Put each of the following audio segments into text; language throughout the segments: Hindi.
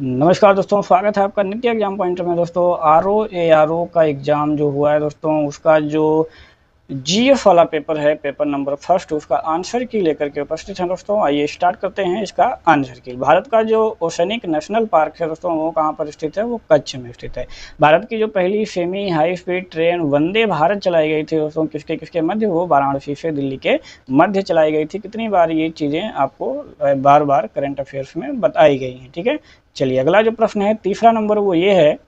नमस्कार दोस्तों स्वागत है आपका नित्य एग्जाम पॉइंट में दोस्तों R O A R O का एग्ज़ाम जो हुआ है दोस्तों उसका जो जीएफ वाला पेपर है पेपर नंबर फर्स्ट उसका आंसर की लेकर के उपस्थित हैं दोस्तों आइए स्टार्ट करते हैं इसका आंसर की भारत का जो ओशनिक नेशनल पार्क है दोस्तों वो कहाँ पर स्थित है वो कच्छ में स्थित है भारत की जो पहली semi high speed train Vande Bharat चलाई गई थी दोस्तों किसके किसके मध्य वो वाराणसी से दिल्ली के मध्य चलाई गई थी कितनी बार ये चीज़ें आपको बार बार करेंट अफेयर्स में बताई गई हैं ठीक है चलिए अगला जो प्रश्न है तीसरा नंबर वो ये है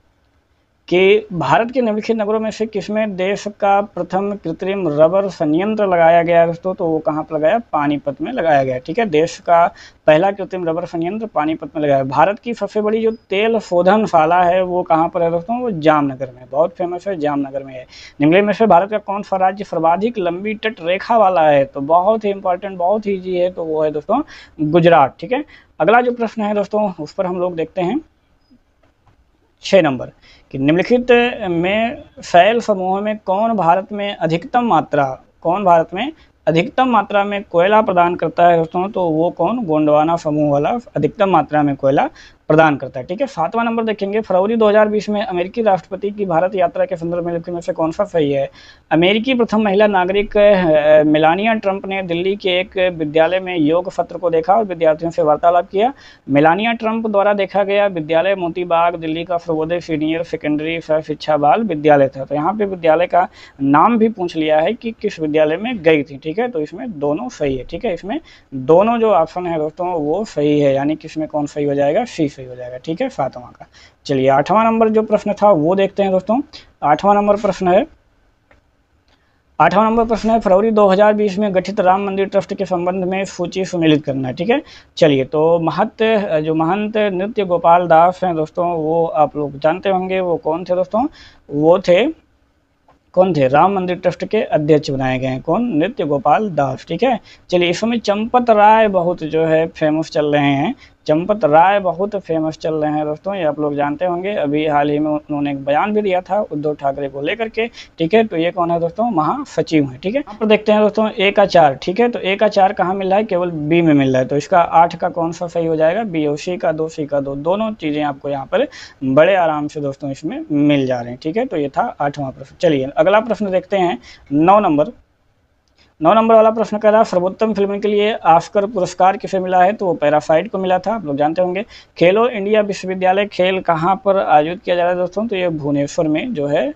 कि भारत के निम्नलिखित नगरों में से किसमें देश का प्रथम कृत्रिम रबर संयंत्र लगाया गया दोस्तों तो वो कहाँ पर लगाया पानीपत में लगाया गया ठीक है देश का पहला कृत्रिम रबर संयंत्र पानीपत में लगाया भारत की सबसे बड़ी जो तेल शोधन शाला है वो कहाँ पर है दोस्तों वो जामनगर में बहुत फेमस है जामनगर में है निम्नलिखित में से भारत का कौन सा राज्य सर्वाधिक लंबी तट रेखा वाला है तो बहुत ही इंपॉर्टेंट बहुत ईजी है तो वो है दोस्तों गुजरात ठीक है अगला जो प्रश्न है दोस्तों उस पर हम लोग देखते हैं छः नंबर कि निम्नलिखित में फैल समूह में कौन भारत में अधिकतम मात्रा कौन भारत में अधिकतम मात्रा में कोयला प्रदान करता है दोस्तों तो वो कौन गोंडवाना समूह वाला अधिकतम मात्रा में कोयला प्रदान करता है ठीक है सातवां नंबर देखेंगे फरवरी 2020 में अमेरिकी राष्ट्रपति की भारत यात्रा के संदर्भ में देखें में से कौन सा सही है अमेरिकी प्रथम महिला नागरिक मिलानिया ट्रंप ने दिल्ली के एक विद्यालय में योग सत्र को देखा और विद्यार्थियों से वार्तालाप किया मिलानिया ट्रंप द्वारा देखा गया विद्यालय मोतीबाग दिल्ली का सर्वोदय सीनियर सेकेंडरी सह शिक्षा बाल विद्यालय था तो यहाँ पे विद्यालय का नाम भी पूछ लिया है कि किस विद्यालय में गई थी ठीक है तो इसमें दोनों सही है ठीक है इसमें दोनों जो ऑप्शन है दोस्तों वो सही है यानी कि इसमें कौन सही हो जाएगा सी सही हो जाएगा ठीक है सातवा का चलिए आठवां नंबर जो प्रश्न था वो देखते हैं दोस्तों आठवां नंबर प्रश्न है आठवां नंबर प्रश्न है फरवरी 2020 में गठित राम मंदिर ट्रस्ट के संबंध में सूची सुमिलित करना है ठीक है चलिए तो महंत जो महंत नृत्य गोपाल दास हैं दोस्तों वो आप लोग जानते होंगे वो कौन थे दोस्तों वो थे कौन थे राम मंदिर ट्रस्ट के अध्यक्ष बनाए गए हैं कौन नृत्य गोपाल दास ठीक है चलिए इस समय चंपत राय बहुत जो है फेमस चल रहे हैं चंपत राय बहुत फेमस चल रहे हैं दोस्तों ये आप लोग जानते होंगे अभी हाल ही में उन्होंने एक बयान भी दिया था उद्धव ठाकरे को लेकर के ठीक है तो ये कौन है दोस्तों महासचिव है ठीक है यहाँ पर देखते हैं दोस्तों ए का चार ठीक है तो ए का चार कहाँ मिल रहा है केवल बी में मिल रहा है तो इसका आठ का कौन सा सही हो जाएगा बी और सी का दो सी का दो दोनों चीज़ें आपको यहाँ पर बड़े आराम से दोस्तों इसमें मिल जा रहे हैं ठीक है तो ये था आठवां प्रश्न चलिए अगला प्रश्न देखते हैं नौ नंबर नौ नंबर वाला प्रश्न कह रहा है सर्वोत्तम फिल्म के लिए आस्कर पुरस्कार किसे मिला है तो वो पैरासाइट को मिला था आप लोग जानते होंगे खेलो इंडिया विश्वविद्यालय खेल कहाँ पर आयोजित किया जा रहा है दोस्तों तो ये भुवनेश्वर में जो है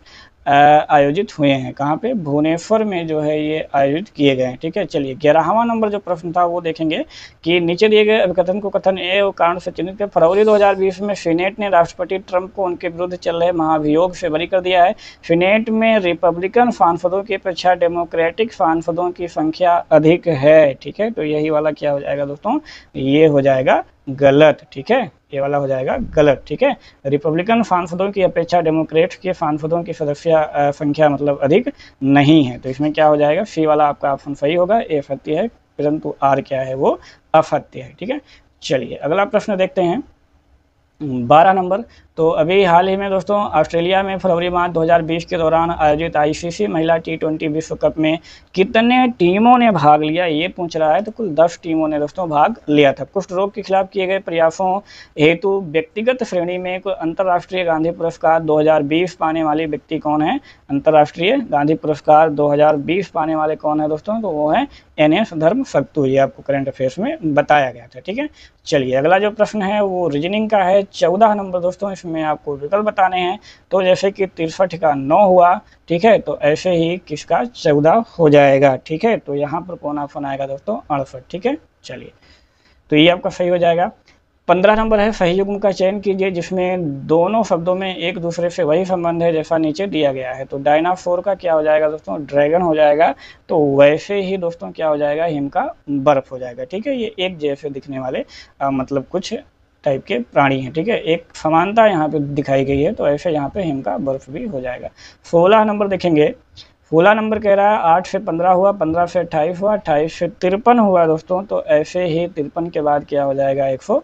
आयोजित हुए हैं कहाँ पे भुवनेश्वर में जो है ये आयोजित किए गए हैं ठीक है चलिए ग्यारहवा नंबर जो प्रश्न था वो देखेंगे कि नीचे दिए गए अभिकथन को कथन ए और कारण से चिन्हित फरवरी 2020 में सीनेट ने राष्ट्रपति ट्रंप को उनके विरुद्ध चल रहे महाभियोग से बरी कर दिया है सीनेट में रिपब्लिकन सांसदों की अपेक्षा डेमोक्रेटिक सांसदों की संख्या अधिक है ठीक है तो यही वाला क्या हो जाएगा दोस्तों ये हो जाएगा गलत ठीक है ये वाला हो जाएगा गलत ठीक है रिपब्लिकन सांसदों की अपेक्षा डेमोक्रेट के सांसदों की सदस्य संख्या मतलब अधिक नहीं है तो इसमें क्या हो जाएगा सी वाला आपका ऑप्शन सही होगा ए सत्य है परंतु आर क्या है वो असत्य है ठीक है चलिए अगला प्रश्न देखते हैं बारह नंबर तो अभी हाल ही में दोस्तों ऑस्ट्रेलिया में फरवरी माह 2020 के दौरान आयोजित आईसीसी महिला टी ट्वेंटी विश्व कप में कितने टीमों ने भाग लिया ये पूछ रहा है तो कुल 10 टीमों ने दोस्तों भाग लिया था कुष्ठ रोग के खिलाफ किए गए प्रयासों हेतु व्यक्तिगत श्रेणी में अंतर्राष्ट्रीय गांधी पुरस्कार दो पाने वाले व्यक्ति कौन है अंतर्राष्ट्रीय गांधी पुरस्कार दो पाने वाले कौन है दोस्तों तो वो है एन एस धर्म सत्तू ये आपको करंट अफेयर्स में बताया गया था ठीक है चलिए अगला जो प्रश्न है वो रीजनिंग का है चौदह नंबर दोस्तों इसमें में आपको विकल्प बताने हैं तो जैसे कि तिरसठ का नौ हुआ ठीक है तो ऐसे ही किसका चौदह हो जाएगा ठीक है तो यहाँ पर कौन ऑप्शन आएगा दोस्तों अड़सठ ठीक है चलिए तो ये आपका सही हो जाएगा पंद्रह नंबर है सही युग्म का चयन कीजिए जिसमें दोनों शब्दों में एक दूसरे से वही संबंध है जैसा नीचे दिया गया है तो डायनासोर का क्या हो जाएगा दोस्तों ड्रैगन हो जाएगा तो वैसे ही दोस्तों क्या हो जाएगा हिम का बर्फ हो जाएगा ठीक है ये एक जैसे दिखने वाले आ, मतलब कुछ टाइप के प्राणी हैं ठीक है एक समानता यहाँ पे दिखाई गई है तो ऐसे यहाँ पे हिम का बर्फ भी हो जाएगा सोलह नंबर देखेंगे सोलह नंबर कह रहा है आठ से पंद्रह हुआ पंद्रह से अट्ठाईस हुआ अट्ठाईस से तिरपन हुआ दोस्तों तो ऐसे ही तिरपन के बाद क्या हो जाएगा एक सौ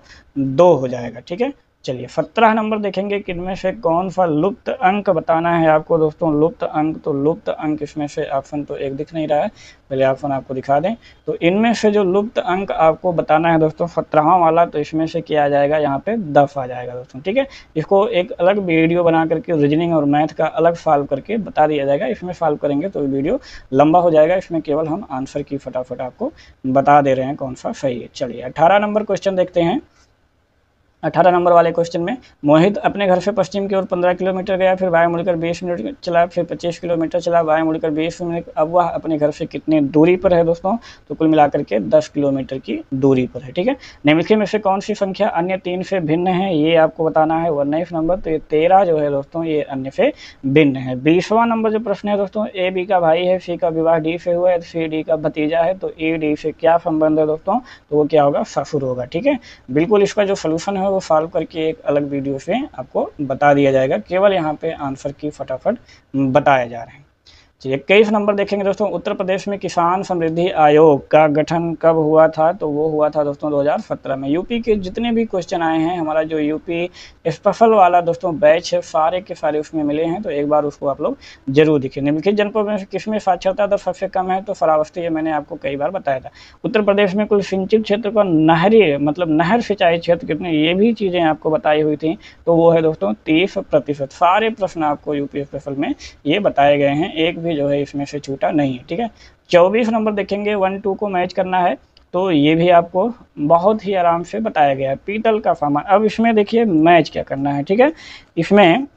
दो हो जाएगा ठीक है चलिए सत्रह नंबर देखेंगे कि इनमें से कौन सा लुप्त अंक बताना है आपको दोस्तों लुप्त अंक तो लुप्त अंक इसमें से ऑप्शन तो एक दिख नहीं रहा है पहले ऑप्शन आपको दिखा दें तो इनमें से जो लुप्त अंक आपको बताना है दोस्तों सत्रहवा वाला तो इसमें से क्या आ जाएगा यहाँ पे दस आ जाएगा दोस्तों ठीक है इसको एक अलग वीडियो बना करके रीजनिंग और मैथ का अलग सॉल्व करके बता दिया जाएगा इसमें सॉल्व करेंगे तो वीडियो लंबा हो जाएगा इसमें केवल हम आंसर की फटाफट आपको बता दे रहे हैं कौन सा सही है चलिए अठारह नंबर क्वेश्चन देखते हैं अठारह नंबर वाले क्वेश्चन में मोहित अपने घर से पश्चिम की ओर पंद्रह किलोमीटर गया फिर बाएं मुड़कर बीस मिनट चला फिर पच्चीस किलोमीटर चला बाएं मुड़कर बीस मिनट अब वह अपने घर से कितने दूरी पर है दोस्तों तो कुल मिलाकर के दस किलोमीटर की दूरी पर है ठीक है निम्नलिखित में से कौन सी संख्या अन्य तीन से भिन्न है ये आपको बताना है उन्नीस नंबर तो ये तेरह जो है दोस्तों ये अन्य से भिन्न है बीसवा नंबर जो प्रश्न है दोस्तों ए बी का भाई है सी का विवाह डी से हुआ है सी डी का भतीजा है तो ए डी से क्या संबंध है दोस्तों तो वो क्या होगा ससुर होगा ठीक है बिल्कुल इसका जो सोल्यूशन है है वो सॉल्व करके एक अलग वीडियो से आपको बता दिया जाएगा केवल यहाँ पे आंसर की फटाफट बताया जा रहा है चलिए इक्कीस नंबर देखेंगे दोस्तों उत्तर प्रदेश में किसान समृद्धि आयोग का गठन कब हुआ था तो वो हुआ था दोस्तों 2017 में यूपी के जितने भी क्वेश्चन आए हैं हमारा जो यूपी स्पेशल वाला दोस्तों बैच है सारे के सारे उसमें मिले हैं तो एक बार उसको आप लोग जरूर दिखे निम्नलिखित जनपद में किसमें साक्षरता दर सबसे कम है तो फरावस्ती है मैंने आपको कई बार बताया था उत्तर प्रदेश में कुल सिंचित क्षेत्र का नहरी मतलब नहर सिंचाई क्षेत्र कितने ये भी चीज़ें आपको बताई हुई थी तो वो है दोस्तों तीस प्रतिशत सारे प्रश्न आपको यूपी स्पेशल में ये बताए गए हैं एक भी जो है इसमें से छूटा नहीं है ठीक है चौबीस नंबर देखेंगे वन टू को मैच करना है तो ये भी आपको बहुत ही आराम से बताया गया है पीतल का सामान अब इसमें देखिए मैच क्या करना है ठीक है इसमें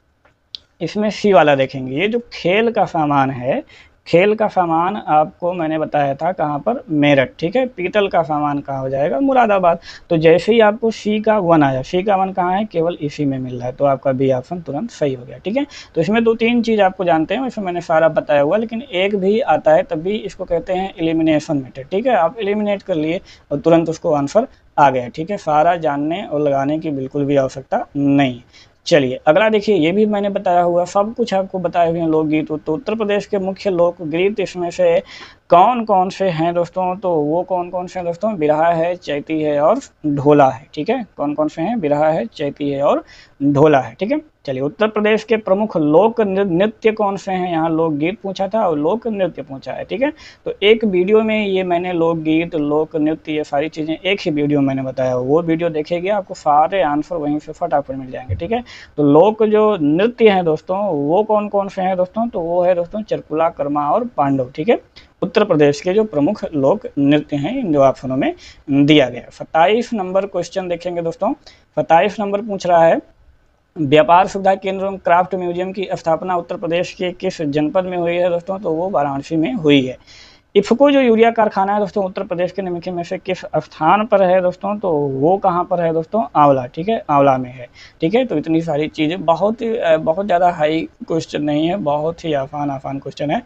इसमें सी वाला देखेंगे ये जो खेल का सामान है खेल का सामान आपको मैंने बताया था कहाँ पर मेरठ ठीक है पीतल का सामान कहाँ हो जाएगा मुरादाबाद तो जैसे ही आपको सी का वन आया सी का वन कहाँ है केवल इसी में मिल रहा है तो आपका बी ऑप्शन तुरंत सही हो गया ठीक है तो इसमें दो तीन चीज़ आपको जानते हैं इसमें मैंने सारा बताया हुआ लेकिन एक भी आता है तब भी इसको कहते हैं एलिमिनेशन मेटर ठीक है आप एलिमिनेट कर लिए और तुरंत उसको आंसर आ गया ठीक है सारा जानने और लगाने की बिल्कुल भी आवश्यकता नहीं चलिए अगला देखिए ये भी मैंने बताया हुआ सब कुछ आपको बताए हुए हैं लोकगीत तो उत्तर प्रदेश के मुख्य लोकगीत इसमें से कौन कौन से हैं दोस्तों तो वो कौन कौन से हैं दोस्तों बिरहा है चैती है और ढोला है ठीक है कौन कौन से हैं बिरहा है चैती है और ढोला है ठीक है चलिए उत्तर प्रदेश के प्रमुख लोक नृत्य कौन से हैं यहाँ लोकगीत पूछा था और लोक नृत्य पूछा है ठीक है तो एक वीडियो में ये मैंने लोकगीत लोक नृत्य ये सारी चीज़ें एक ही वीडियो मैंने बताया वो वीडियो देखेगी आपको सारे आंसर वहीं से फटाफट मिल जाएंगे ठीक है तो लोक जो नृत्य हैं दोस्तों वो कौन कौन से हैं दोस्तों तो वो है दोस्तों चरकुला कर्मा और पांडव ठीक है उत्तर प्रदेश के जो प्रमुख लोक नृत्य हैं इन ऑप्शनों में दिया गया फताइफ नंबर क्वेश्चन देखेंगे दोस्तों फताइफ नंबर पूछ रहा है व्यापार सुविधा केंद्र एवं क्राफ्ट म्यूजियम की स्थापना उत्तर प्रदेश के किस जनपद में हुई है दोस्तों तो वो वाराणसी में हुई है इफको जो यूरिया कारखाना है दोस्तों उत्तर प्रदेश के नमकी में से किस स्थान पर है दोस्तों तो वो कहाँ पर है दोस्तों आंवला ठीक है आंवला में है ठीक है तो इतनी सारी चीज़ें बहुत बहुत ज़्यादा हाई क्वेश्चन नहीं है बहुत ही आसान आसान क्वेश्चन है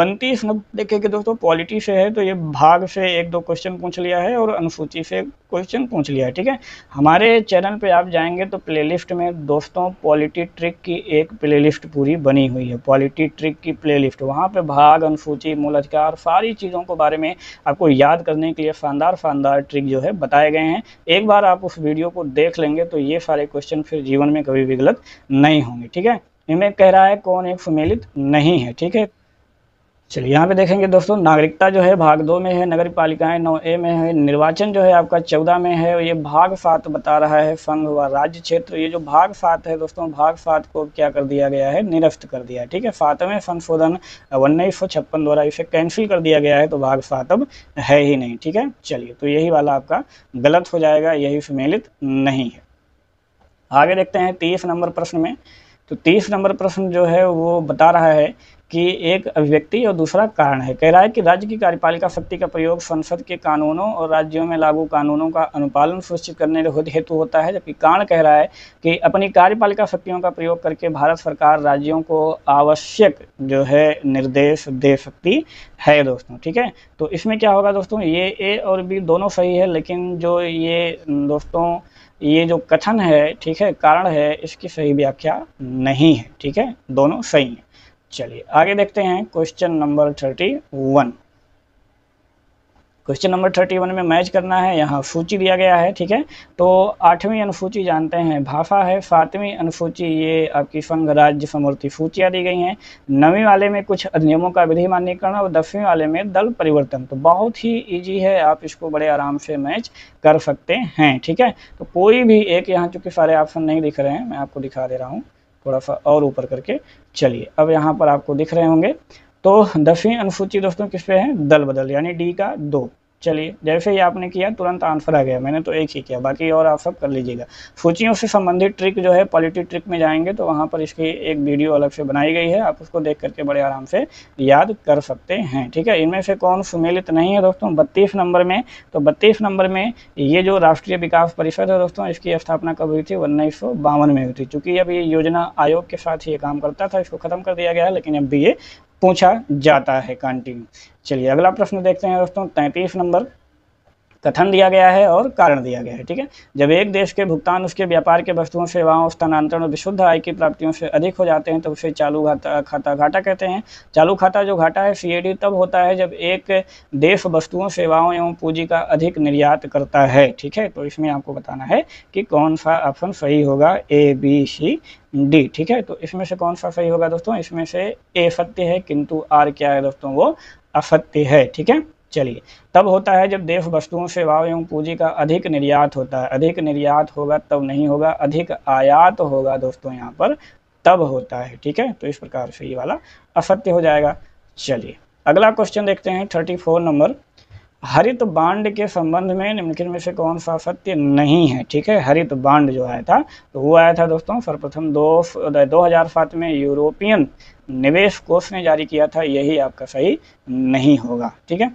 उनतीस नंबर देखे कि दोस्तों पॉलिटी से है तो ये भाग से एक दो क्वेश्चन पूछ लिया है और अनुसूची से क्वेश्चन पूछ लिया है ठीक है हमारे चैनल पर आप जाएंगे तो लिस्ट में दोस्तों पॉलिटी ट्रिक की एक लिस्ट पूरी बनी हुई है पॉलिटी ट्रिक की प्ले लिस्ट वहाँ पर भाग अनुसूची मूल अधिकार सारी सारी चीज़ों को बारे में आपको याद करने के लिए शानदार शानदार ट्रिक जो है बताए गए हैं एक बार आप उस वीडियो को देख लेंगे तो ये सारे क्वेश्चन फिर जीवन में कभी भी गलत नहीं होंगे ठीक है इनमें कह रहा है कौन एक सुमेलित नहीं है ठीक है चलिए यहाँ पे देखेंगे दोस्तों नागरिकता जो है भाग दो में है नगर पालिकाएं नौ ए में है निर्वाचन जो है आपका चौदह में है ये भाग सात बता रहा है संघ व राज्य क्षेत्र ये जो भाग सात है दोस्तों भाग सात को क्या कर दिया गया है निरस्त कर दिया है ठीक है सातवें संशोधन उन्नीस सौ छप्पन द्वारा इसे कैंसिल कर दिया गया है तो भाग सात अब है ही नहीं ठीक है चलिए तो यही वाला आपका गलत हो जाएगा यही सम्मिलित नहीं है आगे देखते हैं तीस नंबर प्रश्न में तो तीस नंबर प्रश्न जो है वो बता रहा है की एक अभिव्यक्ति और दूसरा कारण है कह रहा है कि राज्य की कार्यपालिका शक्ति का प्रयोग संसद के कानूनों और राज्यों में लागू कानूनों का अनुपालन सुनिश्चित करने हेतु होता है जबकि कारण कह रहा है कि अपनी कार्यपालिका शक्तियों का प्रयोग करके भारत सरकार राज्यों को आवश्यक जो है निर्देश दे सकती है दोस्तों ठीक है तो इसमें क्या होगा दोस्तों ये ए और बी दोनों सही है लेकिन जो ये दोस्तों ये जो कथन है ठीक है कारण है इसकी सही व्याख्या नहीं है ठीक है दोनों सही है चलिए आगे देखते हैं question number thirty one question number thirty one में मैच करना है यहाँ सूची दिया गया है ठीक है तो आठवीं अनुसूची जानते हैं भाफा है सातवीं अनुसूची ये आपकी संघ राज्य समूर्ति सूचियाँ दी गई हैं नवीं वाले में कुछ अधिनियमों का विधि मान्यकरण और दसवीं वाले में दल परिवर्तन तो बहुत ही ईजी है आप इसको बड़े आराम से मैच कर सकते हैं ठीक है तो कोई भी एक यहाँ चूँकि सारे ऑप्शन नहीं दिख रहे हैं मैं आपको दिखा दे रहा हूँ थोड़ा सा और ऊपर करके चलिए अब यहाँ पर आपको दिख रहे होंगे तो दसवीं अनुसूची दोस्तों किस पे है दल बदल यानी डी का दो चलिए जैसे ही आपने किया तुरंत आंसर आ गया मैंने तो एक ही किया बाकी और आप सब कर लीजिएगा सूचियों से संबंधित ट्रिक जो है पॉलिटी ट्रिक में जाएंगे तो वहाँ पर इसकी एक वीडियो अलग से बनाई गई है आप उसको देख करके बड़े आराम से याद कर सकते हैं ठीक है इनमें से कौन सुमेलित नहीं है दोस्तों बत्तीस नंबर में तो बत्तीस नंबर में ये जो राष्ट्रीय विकास परिषद है दोस्तों इसकी स्थापना कब हुई थी उन्नीस में हुई थी चूँकि अब ये योजना आयोग के साथ ही ये काम करता था इसको ख़त्म कर दिया गया है लेकिन अब भी ये पूछा जाता है कंटिन्यू चलिए अगला प्रश्न देखते हैं दोस्तों तैंतीस नंबर कथन दिया गया है और कारण दिया गया है ठीक है जब एक देश के भुगतान उसके व्यापार के वस्तुओं सेवाओं स्थानांतरण और विशुद्ध आय की प्राप्तियों से अधिक हो जाते हैं तो उसे चालू घाटा खाता घाटा कहते हैं चालू खाता जो घाटा है सी तब होता है जब एक देश वस्तुओं सेवाओं एवं पूंजी का अधिक निर्यात करता है ठीक है तो इसमें आपको बताना है कि कौन सा ऑप्शन सही होगा ए बी सी डी ठीक है तो इसमें से कौन सा सही होगा दोस्तों इसमें से ए सत्य है किंतु आर क्या है दोस्तों वो असत्य है ठीक है चलिए तब होता है जब देश वस्तुओं सेवाओं एवं पूंजी का अधिक निर्यात होता है अधिक निर्यात होगा तब नहीं होगा अधिक आयात होगा दोस्तों यहाँ पर तब होता है ठीक है तो इस प्रकार से ये वाला असत्य हो जाएगा चलिए अगला क्वेश्चन देखते हैं थर्टी फोर नंबर हरित बांड के संबंध में निम्नलिखित में से कौन सा सत्य नहीं है ठीक है हरित बांड जो आया था तो वो आया था दोस्तों सर्वप्रथम दो हजार सात में यूरोपियन निवेश कोष ने जारी किया था यही आपका सही नहीं होगा ठीक है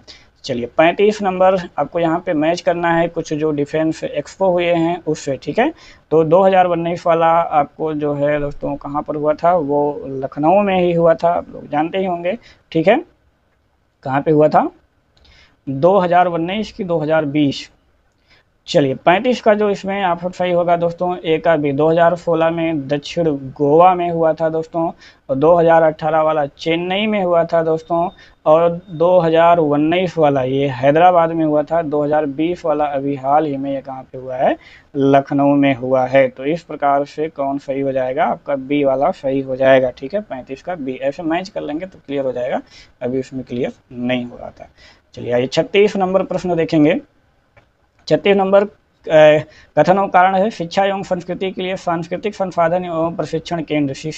चलिए पैंतीस नंबर आपको यहाँ पे मैच करना है कुछ जो डिफेंस एक्सपो हुए हैं उससे ठीक है तो दो हज़ार उन्नीस वाला आपको जो है दोस्तों कहाँ पर हुआ था वो लखनऊ में ही हुआ था आप लोग जानते ही होंगे ठीक है कहाँ पे हुआ था 2019 की 2020 चलिए 35 का जो इसमें आप सही होगा दोस्तों एक का भी 2016 में दक्षिण गोवा में हुआ था दोस्तों और 2018 वाला चेन्नई में हुआ था दोस्तों और 2019 वाला ये हैदराबाद में हुआ था 2020 वाला अभी हाल ही में ये कहाँ पे हुआ है लखनऊ में हुआ है तो इस प्रकार से कौन सही हो जाएगा आपका बी वाला सही हो जाएगा ठीक है 35 का बी ऐसे मैच कर लेंगे तो क्लियर हो जाएगा अभी उसमें क्लियर नहीं हो रहा था चलिए आइए छत्तीस नंबर प्रश्न देखेंगे छत्तीस नंबर कथन और कारण है शिक्षा एवं संस्कृति के लिए सांस्कृतिक संसाधन एवं प्रशिक्षण केंद्र सी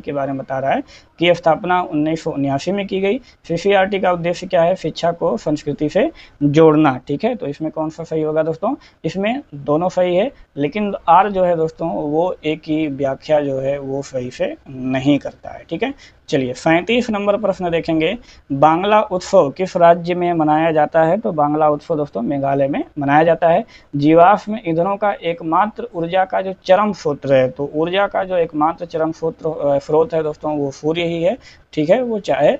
के बारे में बता रहा है की स्थापना उन्नीस में की गई सीसीआरटी का उद्देश्य क्या है शिक्षा को संस्कृति से जोड़ना ठीक है तो इसमें कौन सा सही होगा दोस्तों इसमें दोनों सही है लेकिन आर जो है दोस्तों वो एक ही व्याख्या जो है वो सही से नहीं करता है ठीक है चलिए सैंतीस नंबर प्रश्न देखेंगे बांग्ला उत्सव किस राज्य में मनाया जाता है तो बांग्ला उत्सव दोस्तों मेघालय में मनाया जाता है जीवाश्म ईंधनों का एकमात्र ऊर्जा का जो चरम स्रोत है तो ऊर्जा का जो एकमात्र चरम स्रोत स्रोत है दोस्तों वो सूर्य ही है ठीक है वो चाहे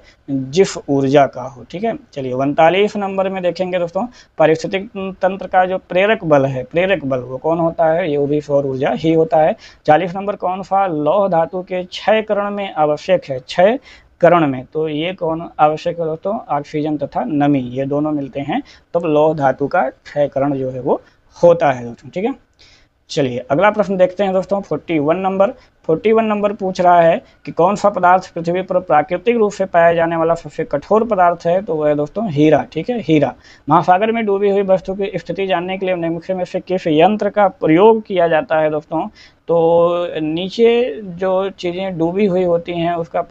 जिफ ऊर्जा का हो ठीक है चलिए उनतालीस नंबर में देखेंगे दोस्तों पारिस्थितिक तंत्र का जो प्रेरक बल है प्रेरक बल वो कौन होता है ये भी सौर ऊर्जा ही होता है चालीस नंबर कौन सा लौह धातु के क्षय करण में आवश्यक है क्षय करण में तो ये कौन आवश्यक है दोस्तों ऑक्सीजन तथा नमी ये दोनों मिलते हैं तब तो लौह धातु का क्षय करण जो है वो होता है दोस्तों ठीक है चलिए अगला प्रश्न देखते हैं दोस्तों 41 नंबर फोर्टी वन नंबर पूछ रहा है कि कौन सा पदार्थ पृथ्वी पर प्राकृतिक रूप से पाया जाने वाला सबसे कठोर पदार्थ है तो वह है दोस्तों हीरा ठीक है हीरा महासागर में डूबी हुई वस्तु की स्थिति जानने के लिए निम्न में से किस यंत्र का प्रयोग किया जाता है दोस्तों तो नीचे जो चीज़ें डूबी हुई होती हैं उसका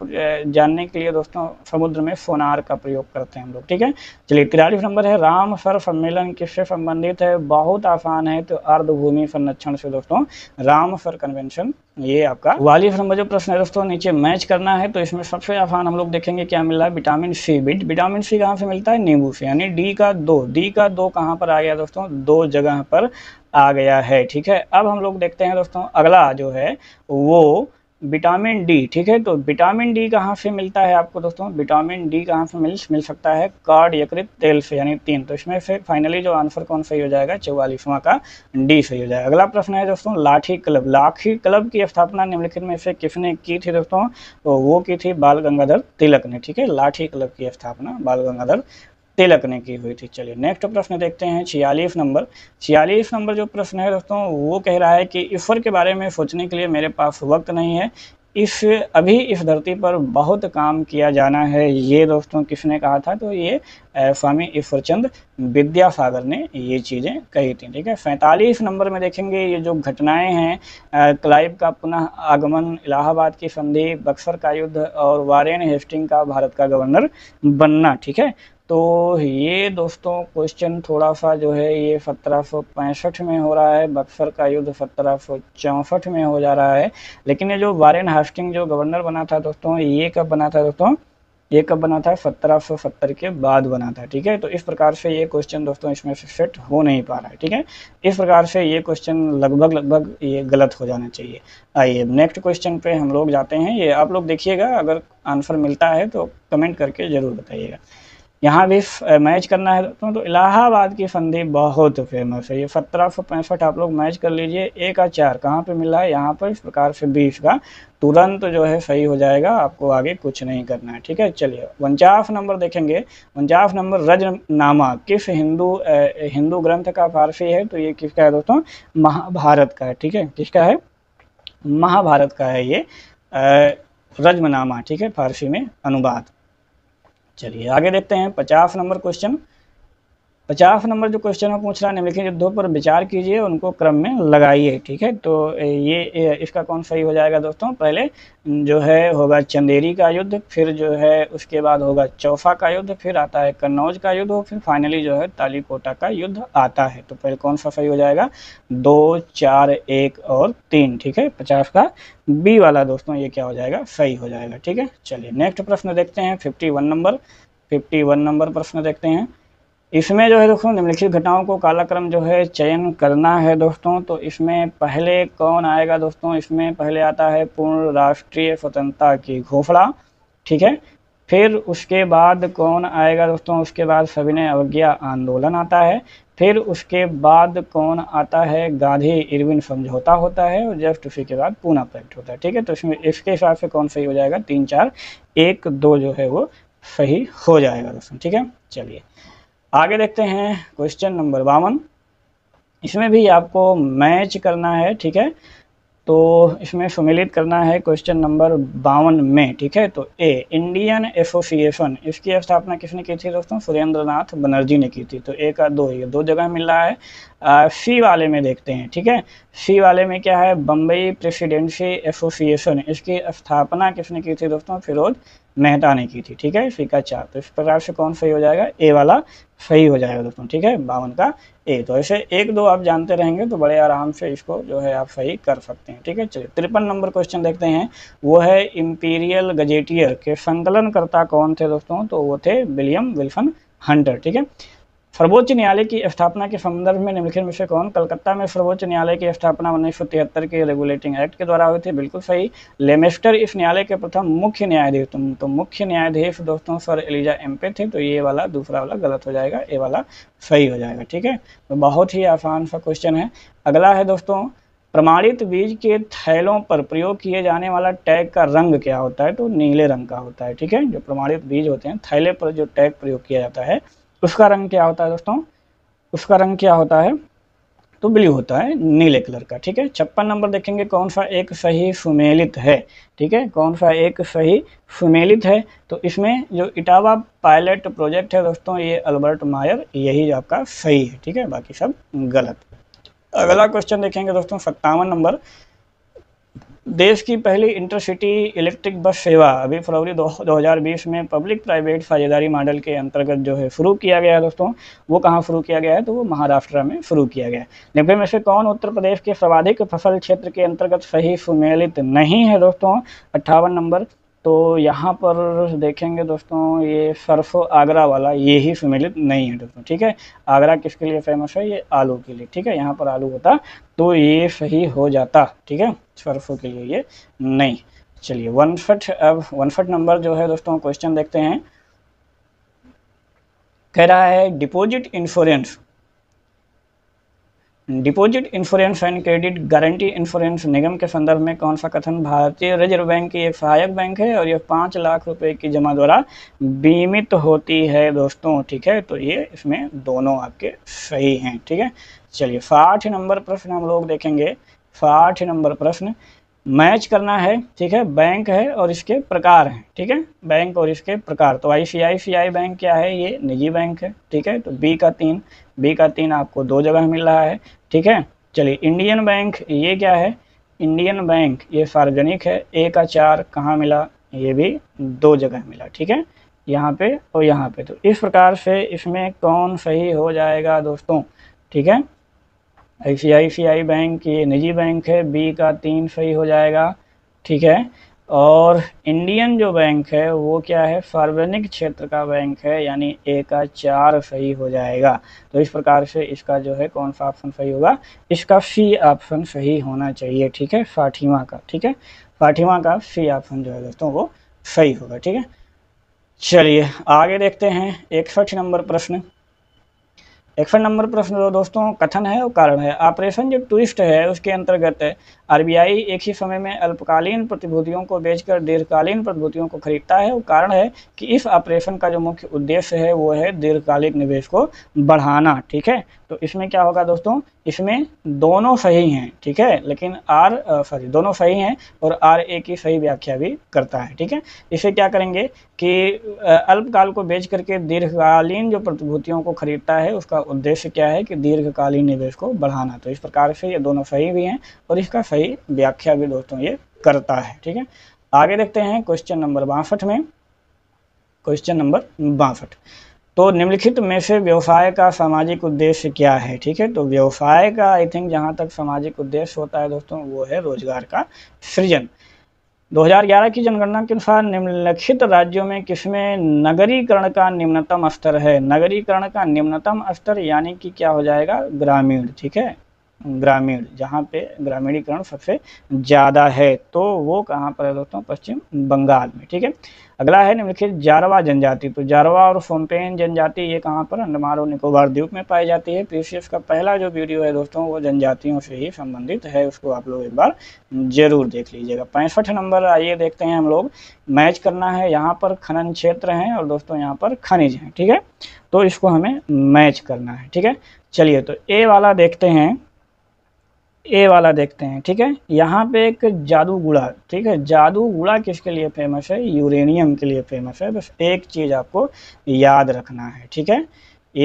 जानने के लिए दोस्तों समुद्र में सोनार का प्रयोग करते हैं हम लोग ठीक है चलिए तिरालीस नंबर है राम सर सम्मेलन किससे संबंधित है बहुत आसान है तो अर्धभूमि संरक्षण से दोस्तों राम सर कन्वेंशन ये आपका वालीस नंबर जो प्रश्न है दोस्तों नीचे मैच करना है तो इसमें सबसे आसान हम लोग देखेंगे क्या मिल रहा है विटामिन सी बिट विटामिन सी कहाँ से मिलता है नींबू से यानी डी का दो डी का दो कहाँ पर आ गया दोस्तों दो जगह पर आ गया है ठीक है अब हम लोग देखते हैं दोस्तों अगला जो है वो विटामिन डी ठीक है तो विटामिन डी कहाँ से मिलता है आपको दोस्तों विटामिन डी कहाँ से मिल मिल सकता है कार्ड यकृत तेल से यानी तीन तो इसमें से फाइनली जो आंसर कौन सही हो जाएगा चौवालीसवां का डी सही हो जाएगा अगला प्रश्न है दोस्तों लाठी क्लब लाठी क्लब की स्थापना निम्नलिखित में से किसने की थी दोस्तों तो वो की थी बाल गंगाधर तिलक ने ठीक है लाठी क्लब की स्थापना बाल गंगाधर तिलक ने की हुई थी चलिए नेक्स्ट प्रश्न देखते हैं छियालीस नंबर छियालीस नंबर जो प्रश्न है दोस्तों वो कह रहा है कि ईश्वर के बारे में सोचने के लिए मेरे पास वक्त नहीं है इस अभी इस धरती पर बहुत काम किया जाना है ये दोस्तों किसने कहा था तो ये स्वामी ईश्वरचंद विद्यासागर ने ये चीज़ें कही थी ठीक है सैंतालीस नंबर में देखेंगे ये जो घटनाएं हैं क्लाइव का पुनः आगमन इलाहाबाद की संधि बक्सर का युद्ध और वारेन हेस्टिंग का भारत का गवर्नर बनना ठीक है तो ये दोस्तों क्वेश्चन थोड़ा सा जो है ये सत्रह में हो रहा है बक्सर का युद्ध सत्रह में हो जा रहा है लेकिन ये जो वारेन हास्टिंग जो गवर्नर बना था दोस्तों ये कब बना था दोस्तों ये कब बना था सत्रह के बाद बना था ठीक है तो इस प्रकार से ये क्वेश्चन दोस्तों इसमें से फिट हो नहीं पा रहा है ठीक है इस प्रकार से ये क्वेश्चन लगभग लगभग ये गलत हो जाना चाहिए आइए नेक्स्ट क्वेश्चन पे हम लोग जाते हैं ये आप लोग देखिएगा अगर आंसर मिलता है तो कमेंट करके ज़रूर बताइएगा यहाँ भी मैच करना है दोस्तों तो इलाहाबाद की फंदी बहुत फेमस है ये सत्रह सौ पैंसठ आप लोग मैच कर लीजिए ए का चार कहाँ पे मिला है यहाँ पर इस प्रकार से बीस का तुरंत जो है सही हो जाएगा आपको आगे कुछ नहीं करना है ठीक है चलिए उनचास नंबर देखेंगे उनचास नंबर रजनामा किस हिंदू हिंदू ग्रंथ का फारसी है तो ये किसका है दोस्तों महाभारत का है ठीक है किसका है महाभारत का है ये रजमनामा ठीक है फारसी में अनुवाद चलिए आगे देखते हैं पचास नंबर क्वेश्चन पचास नंबर जो क्वेश्चन में पूछ रहा है निम्नलिखित युद्धों पर विचार कीजिए उनको क्रम में लगाइए ठीक है तो ये इसका कौन सही हो जाएगा दोस्तों पहले जो है होगा चंदेरी का युद्ध फिर जो है उसके बाद होगा चौफा का युद्ध फिर आता है कन्नौज का युद्ध और फिर फाइनली जो है तालीकोटा का युद्ध आता है तो पहले कौन सा सही हो जाएगा दो चार एक और तीन ठीक है पचास का बी वाला दोस्तों ये क्या हो जाएगा सही हो जाएगा ठीक है चलिए नेक्स्ट प्रश्न देखते हैं fifty one number fifty one number प्रश्न देखते हैं इसमें जो है दोस्तों निम्नलिखित घटनाओं को कालाक्रम जो है चयन करना है दोस्तों तो इसमें पहले कौन आएगा दोस्तों इसमें पहले आता है पूर्ण राष्ट्रीय स्वतंत्रता की घोषणा ठीक है फिर उसके बाद कौन आएगा दोस्तों उसके बाद सविनय अवज्ञा आंदोलन आता है फिर उसके बाद कौन आता है गांधी इरविन समझौता होता है और जस्ट उसी के बाद पूना पैक्ट होता है ठीक है तो इसमें इसके हिसाब से कौन सही हो जाएगा तीन चार एक दो जो है वो सही हो जाएगा दोस्तों ठीक है चलिए आगे देखते हैं क्वेश्चन नंबर बावन इसमें भी आपको मैच करना है ठीक है तो इसमें सम्मिलित करना है क्वेश्चन नंबर बावन में ठीक है तो ए इंडियन एसोसिएशन इसकी स्थापना किसने की थी दोस्तों सुरेंद्र नाथ बनर्जी ने की थी तो ए का दो ये दो जगह मिल रहा है सी वाले में देखते हैं ठीक है सी वाले में क्या है बम्बई प्रेसिडेंसी एसोसिएशन इसकी स्थापना किसने की थी दोस्तों फिरोज मेहता ने की थी ठीक है सी का चार तो इस प्रकार से कौन सही हो जाएगा ए वाला सही हो जाएगा दोस्तों ठीक है बावन का ए तो ऐसे एक दो आप जानते रहेंगे तो बड़े आराम से इसको जो है आप सही कर सकते हैं ठीक है चलिए तिरपन नंबर क्वेश्चन देखते हैं वो है इम्पीरियल गजेटियर के संकलनकर्ता कौन थे दोस्तों तो वो थे विलियम विल्फन हंटर ठीक है सर्वोच्च न्यायालय की स्थापना के संदर्भ में निम्नलिखित में से कौन कलकत्ता में सर्वोच्च न्यायालय की स्थापना उन्नीस के रेगुलेटिंग एक्ट के द्वारा हुई थी बिल्कुल सही लेमेस्टर इस न्यायालय के प्रथम मुख्य न्यायाधीश तुम तो मुख्य न्यायाधीश दोस्तों सर एलिजा एम्पे थे तो ये वाला दूसरा वाला गलत हो जाएगा ये वाला सही हो जाएगा ठीक है तो बहुत ही आसान सा क्वेश्चन है अगला है दोस्तों प्रमाणित बीज के थैलों पर प्रयोग किए जाने वाला टैग का रंग क्या होता है तो नीले रंग का होता है ठीक है जो प्रमाणित बीज होते हैं थैले पर जो टैग प्रयोग किया जाता है उसका रंग क्या होता है दोस्तों उसका रंग क्या होता है तो ब्लू होता है नीले कलर का ठीक है छप्पन नंबर देखेंगे कौन सा एक सही सुमेलित है ठीक है कौन सा एक सही सुमेलित है तो इसमें जो इटावा पायलट प्रोजेक्ट है दोस्तों ये अल्बर्ट मायर यही आपका सही है ठीक है बाकी सब गलत अगला क्वेश्चन देखेंगे दोस्तों सत्तावन नंबर देश की पहली इंटरसिटी इलेक्ट्रिक बस सेवा अभी फरवरी दो, 2020 में पब्लिक प्राइवेट साझेदारी मॉडल के अंतर्गत जो है शुरू किया गया है दोस्तों वो कहाँ शुरू किया गया है तो वो महाराष्ट्र में शुरू किया गया है नब्बे में से कौन उत्तर प्रदेश के सर्वाधिक फसल क्षेत्र के अंतर्गत सही सुमेलित नहीं है दोस्तों अट्ठावन नंबर तो यहाँ पर देखेंगे दोस्तों ये सर्फ आगरा वाला ये ही सम्मिलित नहीं है दोस्तों ठीक है आगरा किसके लिए फेमस है ये आलू के लिए ठीक है यहाँ पर आलू होता तो ये सही हो जाता ठीक है सर्फों के लिए ये नहीं चलिए वन फट अब वन फट नंबर जो है दोस्तों क्वेश्चन देखते हैं कह रहा है deposit insurance deposit insurance and credit guarantee insurance निगम के संदर्भ में कौन सा कथन भारतीय रिजर्व बैंक की एक सहायक बैंक है और यह पाँच लाख रुपए की जमा द्वारा बीमित होती है दोस्तों ठीक है तो ये इसमें दोनों आपके सही हैं ठीक है चलिए साठ नंबर प्रश्न हम लोग देखेंगे साठ नंबर प्रश्न मैच करना है ठीक है बैंक है और इसके प्रकार हैं ठीक है बैंक और इसके प्रकार तो आई बैंक क्या है ये निजी बैंक है ठीक है तो बी का तीन बी का तीन आपको दो जगह मिल रहा है ठीक है चलिए इंडियन बैंक ये क्या है इंडियन बैंक ये सार्वजनिक है ए का चार कहाँ मिला ये भी दो जगह मिला ठीक है यहाँ पे और यहाँ पे तो इस प्रकार से इसमें कौन सही हो जाएगा दोस्तों ठीक है आई सी आई सी आई बैंक ये निजी बैंक है बी का तीन सही हो जाएगा ठीक है और इंडियन जो बैंक है वो क्या है सार्वजनिक क्षेत्र का बैंक है यानी ए का चार सही हो जाएगा तो इस प्रकार से इसका जो है कौन सा ऑप्शन सही होगा इसका सी ऑप्शन सही होना चाहिए ठीक है फाठिमा का ठीक है फाठिमा का सी ऑप्शन जो है दोस्तों वो सही होगा ठीक है चलिए आगे देखते हैं इकसठ नंबर प्रश्न इकसठ नंबर प्रश्न दो दोस्तों कथन है और कारण है ऑपरेशन जो ट्विस्ट है उसके अंतर्गत आरबीआई एक ही समय में अल्पकालीन प्रतिभूतियों को बेचकर दीर्घकालीन प्रतिभूतियों को खरीदता है और कारण है कि इस ऑपरेशन का जो मुख्य उद्देश्य है वो है दीर्घकालिक निवेश को बढ़ाना ठीक है तो इसमें क्या होगा दोस्तों इसमें दोनों सही हैं ठीक है लेकिन आर सॉरी दोनों सही हैं और आर ए की सही व्याख्या भी करता है ठीक है इसे क्या करेंगे कि अल्पकाल को बेच करके दीर्घकालीन जो प्रतिभूतियों को खरीदता है उसका उद्देश्य क्या है कि दीर्घकालीन निवेश को बढ़ाना तो इस प्रकार से ये दोनों सही भी हैं और इसका सही व्याख्या भी दोस्तों ये करता है ठीक है आगे देखते हैं क्वेश्चन नंबर बासठ में क्वेश्चन नंबर बासठ तो निम्नलिखित में से व्यवसाय का सामाजिक उद्देश्य क्या है ठीक है तो व्यवसाय का आई थिंक जहां तक सामाजिक उद्देश्य होता है दोस्तों वो है रोजगार का सृजन 2011 की जनगणना के अनुसार निम्नलिखित राज्यों में किसमें नगरीकरण का निम्नतम स्तर है नगरीकरण का निम्नतम स्तर यानी कि क्या हो जाएगा ग्रामीण ठीक है ग्रामीण जहाँ पे ग्रामीणीकरण सबसे ज़्यादा है तो वो कहाँ पर है दोस्तों पश्चिम बंगाल में ठीक है अगला है निम्नलिखित जारवा जनजाति तो जारवा और सोमपेन जनजाति ये कहाँ पर अंडमान और निकोबार द्वीप में पाई जाती है पीसीएस का पहला जो वीडियो है दोस्तों वो जनजातियों से ही संबंधित है उसको आप लोग एक बार जरूर देख लीजिएगा पैंसठ नंबर आइए देखते हैं हम लोग मैच करना है यहाँ पर खनन क्षेत्र हैं और दोस्तों यहाँ पर खनिज हैं ठीक है तो इसको हमें मैच करना है ठीक है चलिए तो ए वाला देखते हैं ए वाला देखते हैं ठीक है यहाँ पे एक जादू गुड़ा ठीक है जादू गुड़ा किसके लिए फेमस है यूरेनियम के लिए फेमस है बस एक चीज़ आपको याद रखना है ठीक है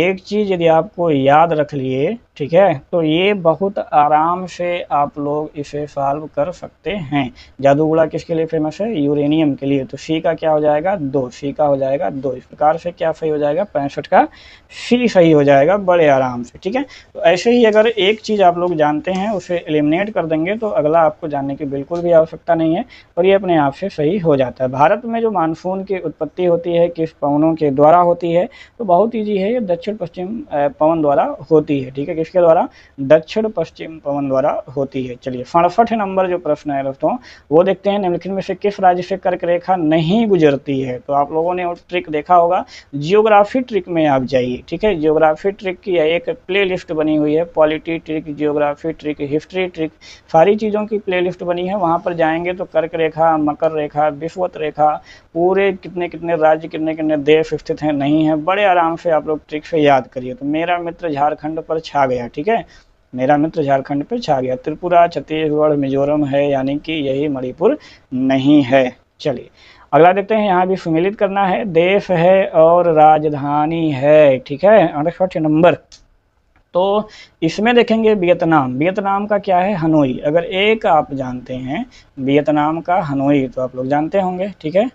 एक चीज़ यदि आपको याद रख लिए ठीक है तो ये बहुत आराम से आप लोग इसे सॉल्व कर सकते हैं जादूगुड़ा किसके लिए फेमस है यूरेनियम के लिए तो सी का क्या हो जाएगा दो सी का हो जाएगा दो इस प्रकार से क्या सही हो जाएगा पैंसठ का सी सही हो जाएगा बड़े आराम से ठीक है तो ऐसे ही अगर एक चीज़ आप लोग जानते हैं उसे एलिमिनेट कर देंगे तो अगला आपको जानने की बिल्कुल भी आवश्यकता नहीं है और ये अपने आप से सही हो जाता है भारत में जो मानसून की उत्पत्ति होती है किस पवनों के द्वारा होती है तो बहुत ईजी है ये दक्षिण पश्चिम पवन द्वारा होती है ठीक है किसके द्वारा दक्षिण पश्चिम पवन द्वारा होती है चलिए सड़सठ नंबर जो प्रश्न है दोस्तों वो देखते हैं निम्नलिखित में से किस राज्य से कर्क रेखा नहीं गुजरती है तो आप लोगों ने वो ट्रिक देखा होगा जियोग्राफी ट्रिक में आप जाइए ठीक है जियोग्राफी ट्रिक की एक प्ले लिस्ट बनी हुई है polity trick geography trick history trick सारी चीज़ों की प्ले लिस्ट बनी है वहाँ पर जाएंगे तो कर्क रेखा मकर रेखा विश्वत रेखा पूरे कितने कितने राज्य कितने कितने देश स्थित हैं नहीं है बड़े आराम से आप लोग ट्रिक टॉपिक पे याद करिए तो मेरा मित्र झारखंड पर छा गया ठीक है मेरा मित्र झारखंड पर छा गया त्रिपुरा छत्तीसगढ़ मिजोरम है यानी कि यही मणिपुर नहीं है चलिए अगला देखते हैं यहाँ भी सम्मिलित करना है देश है और राजधानी है ठीक है अड़सठ नंबर तो इसमें देखेंगे वियतनाम वियतनाम का क्या है हनोई अगर एक आप जानते हैं वियतनाम का हनोई तो आप लोग जानते होंगे ठीक है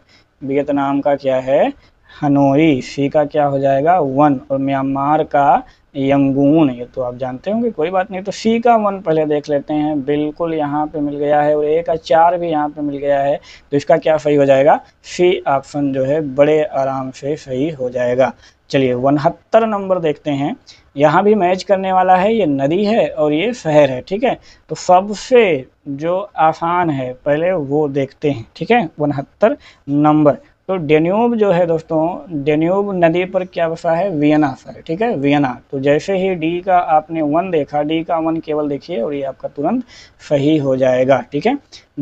वियतनाम का क्या है हनोई सी का क्या हो जाएगा वन और म्यांमार का यंगून ये तो आप जानते होंगे कोई बात नहीं तो सी का वन पहले देख लेते हैं बिल्कुल यहाँ पे मिल गया है और ए का चार भी यहाँ पे मिल गया है तो इसका क्या सही हो जाएगा सी ऑप्शन जो है बड़े आराम से सही हो जाएगा चलिए उनहत्तर नंबर देखते हैं यहाँ भी मैच करने वाला है ये नदी है और ये शहर है ठीक है तो सबसे जो आसान है पहले वो देखते हैं ठीक है उनहत्तर नंबर तो डेन्यूब जो है दोस्तों डेन्यूब नदी पर क्या बसा है वियना सर ठीक है वियना तो जैसे ही डी का आपने वन देखा डी का वन केवल देखिए और ये आपका तुरंत सही हो जाएगा ठीक है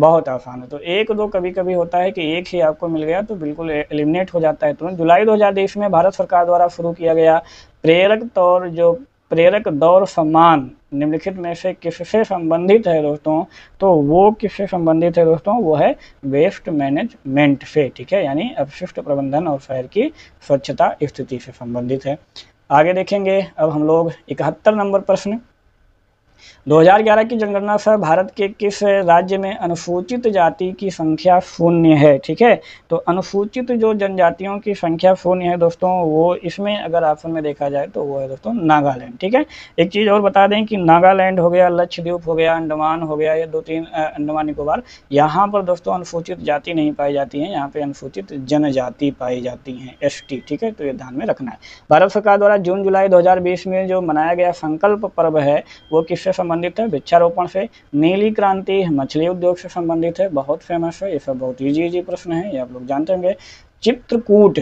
बहुत आसान है तो एक दो कभी कभी होता है कि एक ही आपको मिल गया तो बिल्कुल एलिमिनेट हो जाता है तुरंत जुलाई दो में भारत सरकार द्वारा शुरू किया गया प्रेरक तौर जो प्रेरक दौर समान निम्नलिखित में से किससे संबंधित है दोस्तों तो वो किससे संबंधित है दोस्तों वो है वेस्ट मैनेजमेंट से ठीक है यानी अपशिष्ट प्रबंधन और शहर की स्वच्छता स्थिति से संबंधित है आगे देखेंगे अब हम लोग इकहत्तर नंबर प्रश्न 2011 की जनगणना से भारत के किस राज्य में अनुसूचित जाति की संख्या शून्य है ठीक है तो अनुसूचित जो जनजातियों की संख्या शून्य है दोस्तों वो इसमें अगर ऑप्शन में देखा जाए तो वो है दोस्तों नागालैंड ठीक है एक चीज़ और बता दें कि नागालैंड हो गया लक्षद्वीप हो गया अंडमान हो गया ये दो तीन अंडमान निकोबार यहाँ पर दोस्तों अनुसूचित जाति नहीं पाई जाती है यहाँ पर अनुसूचित जनजाति पाई जाती है एस ठीक है तो ये ध्यान में रखना है भारत सरकार द्वारा जून जुलाई दो में जो मनाया गया संकल्प पर्व है वो किससे संबंधित है वृक्षारोपण से नीली क्रांति मछली उद्योग से संबंधित है बहुत फेमस है ये सब बहुत इजी इजी प्रश्न है ये आप लोग जानते होंगे चित्रकूट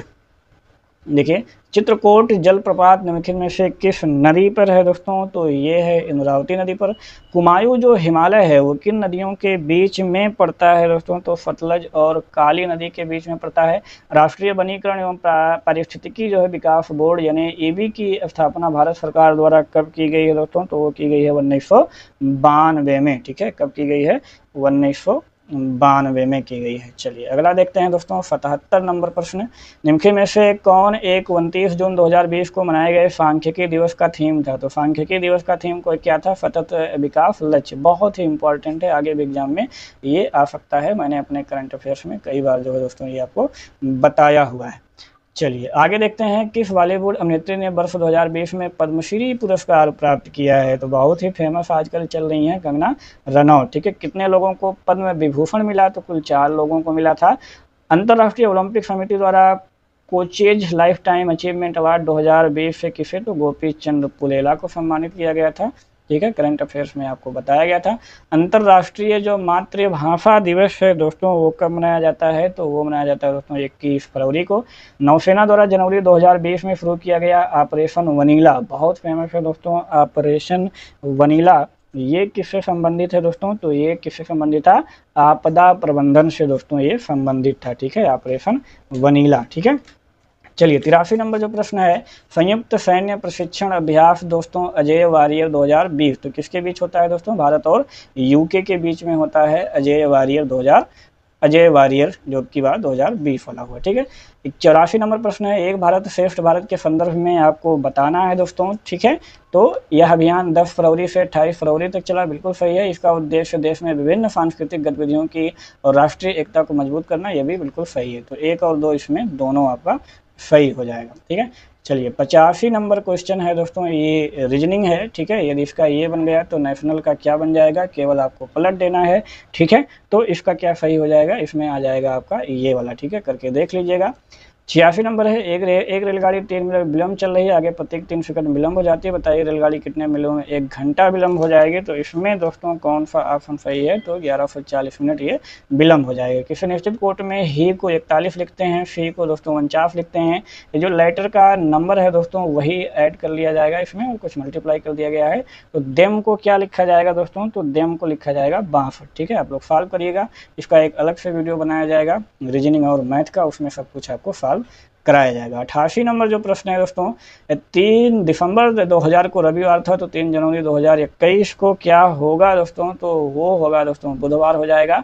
देखिए चित्रकोट जलप्रपात निम्नलिखित में से किस नदी पर है दोस्तों तो ये है इंद्रावती नदी पर कुमायूं जो हिमालय है वो किन नदियों के बीच में पड़ता है दोस्तों तो सतलज और काली नदी के बीच में पड़ता है राष्ट्रीय वनीकरण एवं पारिस्थितिकी जो है विकास बोर्ड यानी ए e की स्थापना भारत सरकार द्वारा कब की गई है दोस्तों तो वो की गई है उन्नीस में ठीक है कब की गई है उन्नीस बानवे में की गई है चलिए अगला देखते हैं दोस्तों सतहत्तर नंबर प्रश्न निम्नलिखित में से कौन एक उनतीस जून 2020 को मनाए गए सांख्यिकी दिवस का थीम था तो सांख्यिकी दिवस का थीम कोई क्या था सतत विकास लक्ष्य बहुत ही इंपॉर्टेंट है आगे भी एग्जाम में ये आ सकता है मैंने अपने करंट अफेयर्स में कई बार जो है दोस्तों ये आपको बताया हुआ है चलिए आगे देखते हैं किस बॉलीवुड अभिनेत्री ने वर्ष 2020 में पद्मश्री पुरस्कार प्राप्त किया है तो बहुत ही फेमस आजकल चल रही हैं कंगना रनौत ठीक है कितने लोगों को पद्म विभूषण मिला तो कुल चार लोगों को मिला था अंतर्राष्ट्रीय ओलंपिक समिति द्वारा coaches lifetime achievement award बीस से किसे तो गोपी चंद्र पुलेला को सम्मानित किया गया था ठीक है करंट अफेयर्स में आपको बताया गया था अंतर्राष्ट्रीय जो मातृभाषा दिवस है दोस्तों वो कब मनाया जाता है तो वो मनाया जाता है दोस्तों इक्कीस फरवरी को नौसेना द्वारा जनवरी 2020 में शुरू किया गया ऑपरेशन वनीला बहुत फेमस है दोस्तों ऑपरेशन वनीला ये किससे संबंधित है दोस्तों तो ये किससे संबंधित था आपदा प्रबंधन से दोस्तों ये संबंधित था ठीक है ऑपरेशन वनीला ठीक है चलिए तिरासी नंबर जो प्रश्न है संयुक्त सैन्य प्रशिक्षण अभ्यास दोस्तों अजय वारियर 2020 तो किसके बीच होता है दोस्तों भारत और यूके के बीच में होता है अजय वारियर 2000 अजय वारियर जो की बार 2020 वाला हुआ ठीक है एक चौरासी नंबर प्रश्न है एक भारत श्रेष्ठ भारत के संदर्भ में आपको बताना है दोस्तों ठीक है तो यह अभियान 10 फरवरी से 28 फरवरी तक चला बिल्कुल सही है इसका उद्देश्य देश में विभिन्न सांस्कृतिक गतिविधियों की और राष्ट्रीय एकता को मजबूत करना यह भी बिल्कुल सही है तो एक और दो इसमें दोनों आपका सही हो जाएगा ठीक है चलिए पचासी नंबर क्वेश्चन है दोस्तों ये रीजनिंग है ठीक है यदि इसका ये बन गया तो नेशनल का क्या बन जाएगा केवल आपको पलट देना है ठीक है तो इसका क्या सही हो जाएगा इसमें आ जाएगा आपका ये वाला ठीक है करके देख लीजिएगा छियासी नंबर है एक रे, एक रेलगाड़ी तीन मिनट विलंब चल रही है आगे प्रत्येक तीन सेकंड विलंब हो जाती है बताइए रेलगाड़ी कितने मिनटों में एक घंटा विलंब हो जाएगी तो इसमें दोस्तों कौन सा ऑप्शन सही है तो ग्यारह सौ चालीस मिनट ये विलंब हो जाएगा किसी निश्चित कोर्ट में ही को इकतालीस लिखते हैं सी को दोस्तों उनचास लिखते हैं ये जो लेटर का नंबर है दोस्तों वही ऐड कर लिया जाएगा इसमें कुछ मल्टीप्लाई कर दिया गया है तो देम को क्या लिखा जाएगा दोस्तों तो देम को लिखा जाएगा बासठ ठीक है आप लोग सॉल्व करिएगा इसका एक अलग से वीडियो बनाया जाएगा रीजनिंग और मैथ का उसमें सब कुछ आपको सॉल्व सवाल कराया जाएगा अठासी नंबर जो प्रश्न है दोस्तों तीन दिसंबर 2000 को रविवार था तो तीन जनवरी 2021 को क्या होगा दोस्तों तो वो होगा दोस्तों बुधवार हो जाएगा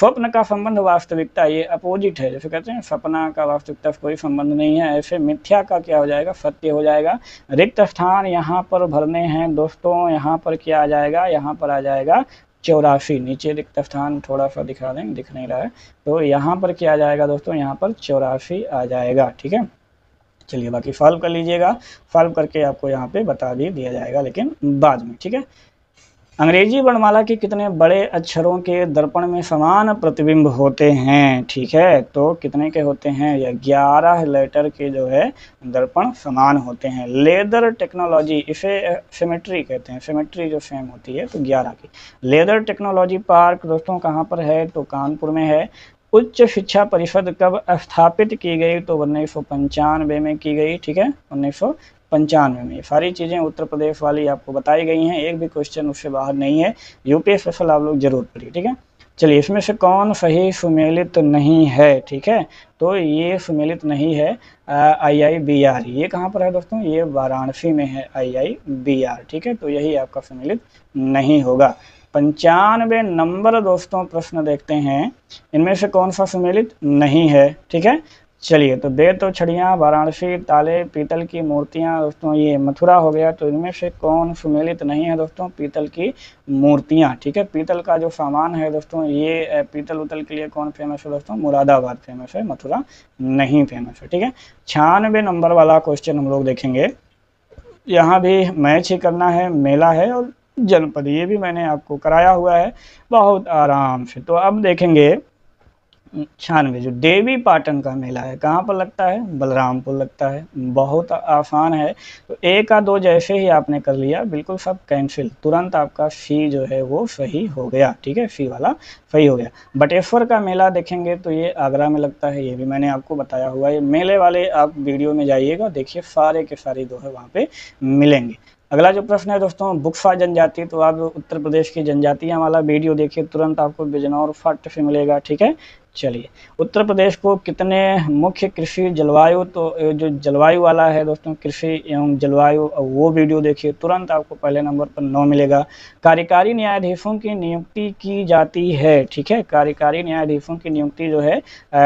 स्वप्न का संबंध वास्तविकता ये अपोजिट है जैसे कहते हैं सपना का वास्तविकता कोई संबंध नहीं है ऐसे मिथ्या का क्या हो जाएगा सत्य हो जाएगा रिक्त स्थान यहाँ पर भरने हैं दोस्तों यहाँ पर क्या आ जाएगा यहाँ पर आ जाएगा चौरासी नीचे स्थान थोड़ा सा दिखा दें दिख नहीं रहा है तो यहाँ पर क्या आ जाएगा दोस्तों यहाँ पर चौरासी आ जाएगा ठीक है चलिए बाकी सॉल्व कर लीजिएगा सॉल्व करके आपको यहाँ पे बता भी दिया जाएगा लेकिन बाद में ठीक है अंग्रेजी वर्णमाला के कितने बड़े अक्षरों के दर्पण में समान प्रतिबिंब होते हैं ठीक है तो कितने के होते हैं या ग्यारह लेटर के जो है दर्पण समान होते हैं लेदर टेक्नोलॉजी इसे सिमेट्री कहते हैं सिमेट्री जो सेम होती है तो ग्यारह की लेदर टेक्नोलॉजी पार्क दोस्तों कहाँ पर है तो कानपुर में है उच्च शिक्षा परिषद कब स्थापित की गई तो उन्नीस में की गई ठीक है उन्नीस पंचानवे में सारी चीज़ें उत्तर प्रदेश वाली आपको बताई गई हैं एक भी क्वेश्चन उससे बाहर नहीं है यूपीएसएल आप लोग जरूर पढ़िए ठीक है चलिए इसमें से कौन सही सुमेलित नहीं है ठीक है तो ये सुमेलित नहीं है आई आई बी आर ये कहाँ पर है दोस्तों ये वाराणसी में है आई आई बी आर ठीक है तो यही आपका सुमेलित नहीं होगा पंचानवे नंबर दोस्तों प्रश्न देखते हैं इनमें से कौन सा सुमेलित नहीं है ठीक है चलिए तो दे तो छड़ियाँ वाराणसी ताले पीतल की मूर्तियाँ दोस्तों ये मथुरा हो गया तो इनमें से कौन सुमेलित नहीं है दोस्तों पीतल की मूर्तियाँ ठीक है पीतल का जो सामान है दोस्तों ये पीतल उतल के लिए कौन फेमस है दोस्तों मुरादाबाद फेमस है मथुरा नहीं फेमस है ठीक है छियानवे नंबर वाला क्वेश्चन हम लोग देखेंगे यहाँ भी मैच ही करना है मेला है और जनपद ये भी मैंने आपको कराया हुआ है बहुत आराम से तो अब देखेंगे छियानवे जो देवी पाटन का मेला है कहाँ पर लगता है बलरामपुर लगता है बहुत आसान है तो एक आ दो जैसे ही आपने कर लिया बिल्कुल सब कैंसिल तुरंत आपका फी जो है वो सही हो गया ठीक है फी वाला सही हो गया बटेश्वर का मेला देखेंगे तो ये आगरा में लगता है ये भी मैंने आपको बताया हुआ है मेले वाले आप वीडियो में जाइएगा देखिए सारे के सारे जो है वहाँ पर मिलेंगे अगला जो प्रश्न है दोस्तों बुक्सा जनजाति तो आप उत्तर प्रदेश की जनजातियाँ वाला वीडियो देखिए तुरंत आपको बिजनौर फट से मिलेगा ठीक है चलिए उत्तर प्रदेश को कितने मुख्य कृषि जलवायु तो जो जलवायु वाला है दोस्तों कृषि एवं जलवायु वो वीडियो देखिए तुरंत आपको पहले नंबर पर नौ मिलेगा कार्यकारी न्यायाधीशों की नियुक्ति की जाती है ठीक है कार्यकारी न्यायाधीशों की नियुक्ति जो है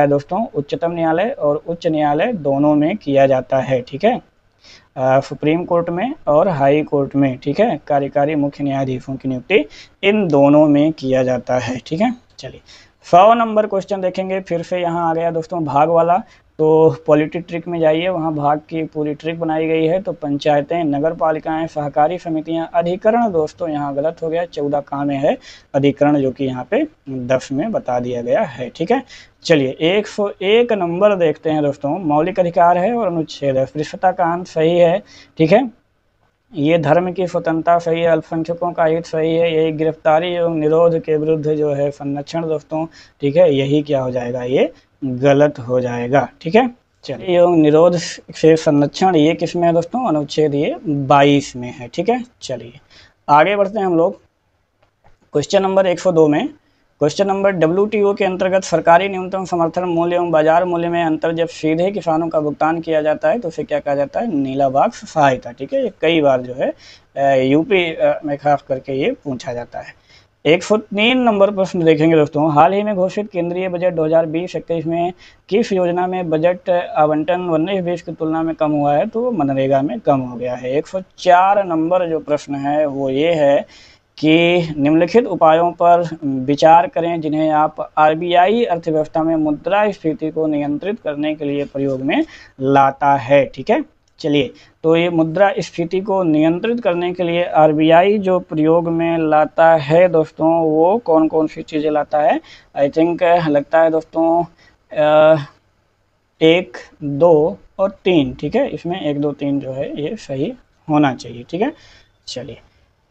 दोस्तों उच्चतम न्यायालय और उच्च न्यायालय दोनों में किया जाता है ठीक है सुप्रीम कोर्ट में और हाई कोर्ट में ठीक है कार्यकारी मुख्य न्यायाधीशों की नियुक्ति इन दोनों में किया जाता है ठीक है चलिए सौ नंबर क्वेश्चन देखेंगे फिर से यहाँ आ गया दोस्तों भाग वाला तो पॉलिटी ट्रिक में जाइए वहाँ भाग की पूरी ट्रिक बनाई गई है तो पंचायतें नगर पालिकाएँ सहकारी समितियाँ अधिकरण दोस्तों यहाँ गलत हो गया चौदह का में है अधिकरण जो कि यहाँ पे दस में बता दिया गया है ठीक है चलिए एक सौ एक नंबर देखते हैं दोस्तों मौलिक अधिकार है और अनुच्छेद है पृष्ठता कांत सही है ठीक है ये धर्म की स्वतंत्रता सही है अल्पसंख्यकों का हित सही है यही गिरफ्तारी एवं निरोध के विरुद्ध जो है संरक्षण दोस्तों ठीक है यही क्या हो जाएगा ये गलत हो जाएगा ठीक है चलिए एवं निरोध से संरक्षण ये किस में है दोस्तों अनुच्छेद ये बाईस में है ठीक है चलिए आगे बढ़ते हैं हम लोग क्वेश्चन नंबर एक सौ दो में क्वेश्चन नंबर डब्ल्यू के अंतर्गत सरकारी न्यूनतम समर्थन मूल्य एवं बाजार मूल्य में अंतर जब सीधे किसानों का भुगतान किया जाता है तो उसे क्या कहा जाता है नीला बाक्स सहायता ठीक है ये कई बार जो है यूपी में खास करके ये पूछा जाता है एक सौ तीन नंबर प्रश्न देखेंगे दोस्तों हाल ही में घोषित केंद्रीय बजट 2020-21 में किस योजना में बजट आवंटन उन्नीस बीस की तुलना में कम हुआ है तो मनरेगा में कम हो गया है चार नंबर जो प्रश्न है वो ये है कि निम्नलिखित उपायों पर विचार करें जिन्हें आप आरबीआई अर्थव्यवस्था में मुद्रा स्फीति को नियंत्रित करने के लिए प्रयोग में लाता है ठीक है चलिए तो ये मुद्रा स्फीति को नियंत्रित करने के लिए आरबीआई जो प्रयोग में लाता है दोस्तों वो कौन कौन सी चीज़ें लाता है आई थिंक लगता है दोस्तों एक दो और तीन ठीक है इसमें एक दो तीन जो है ये सही होना चाहिए ठीक है चलिए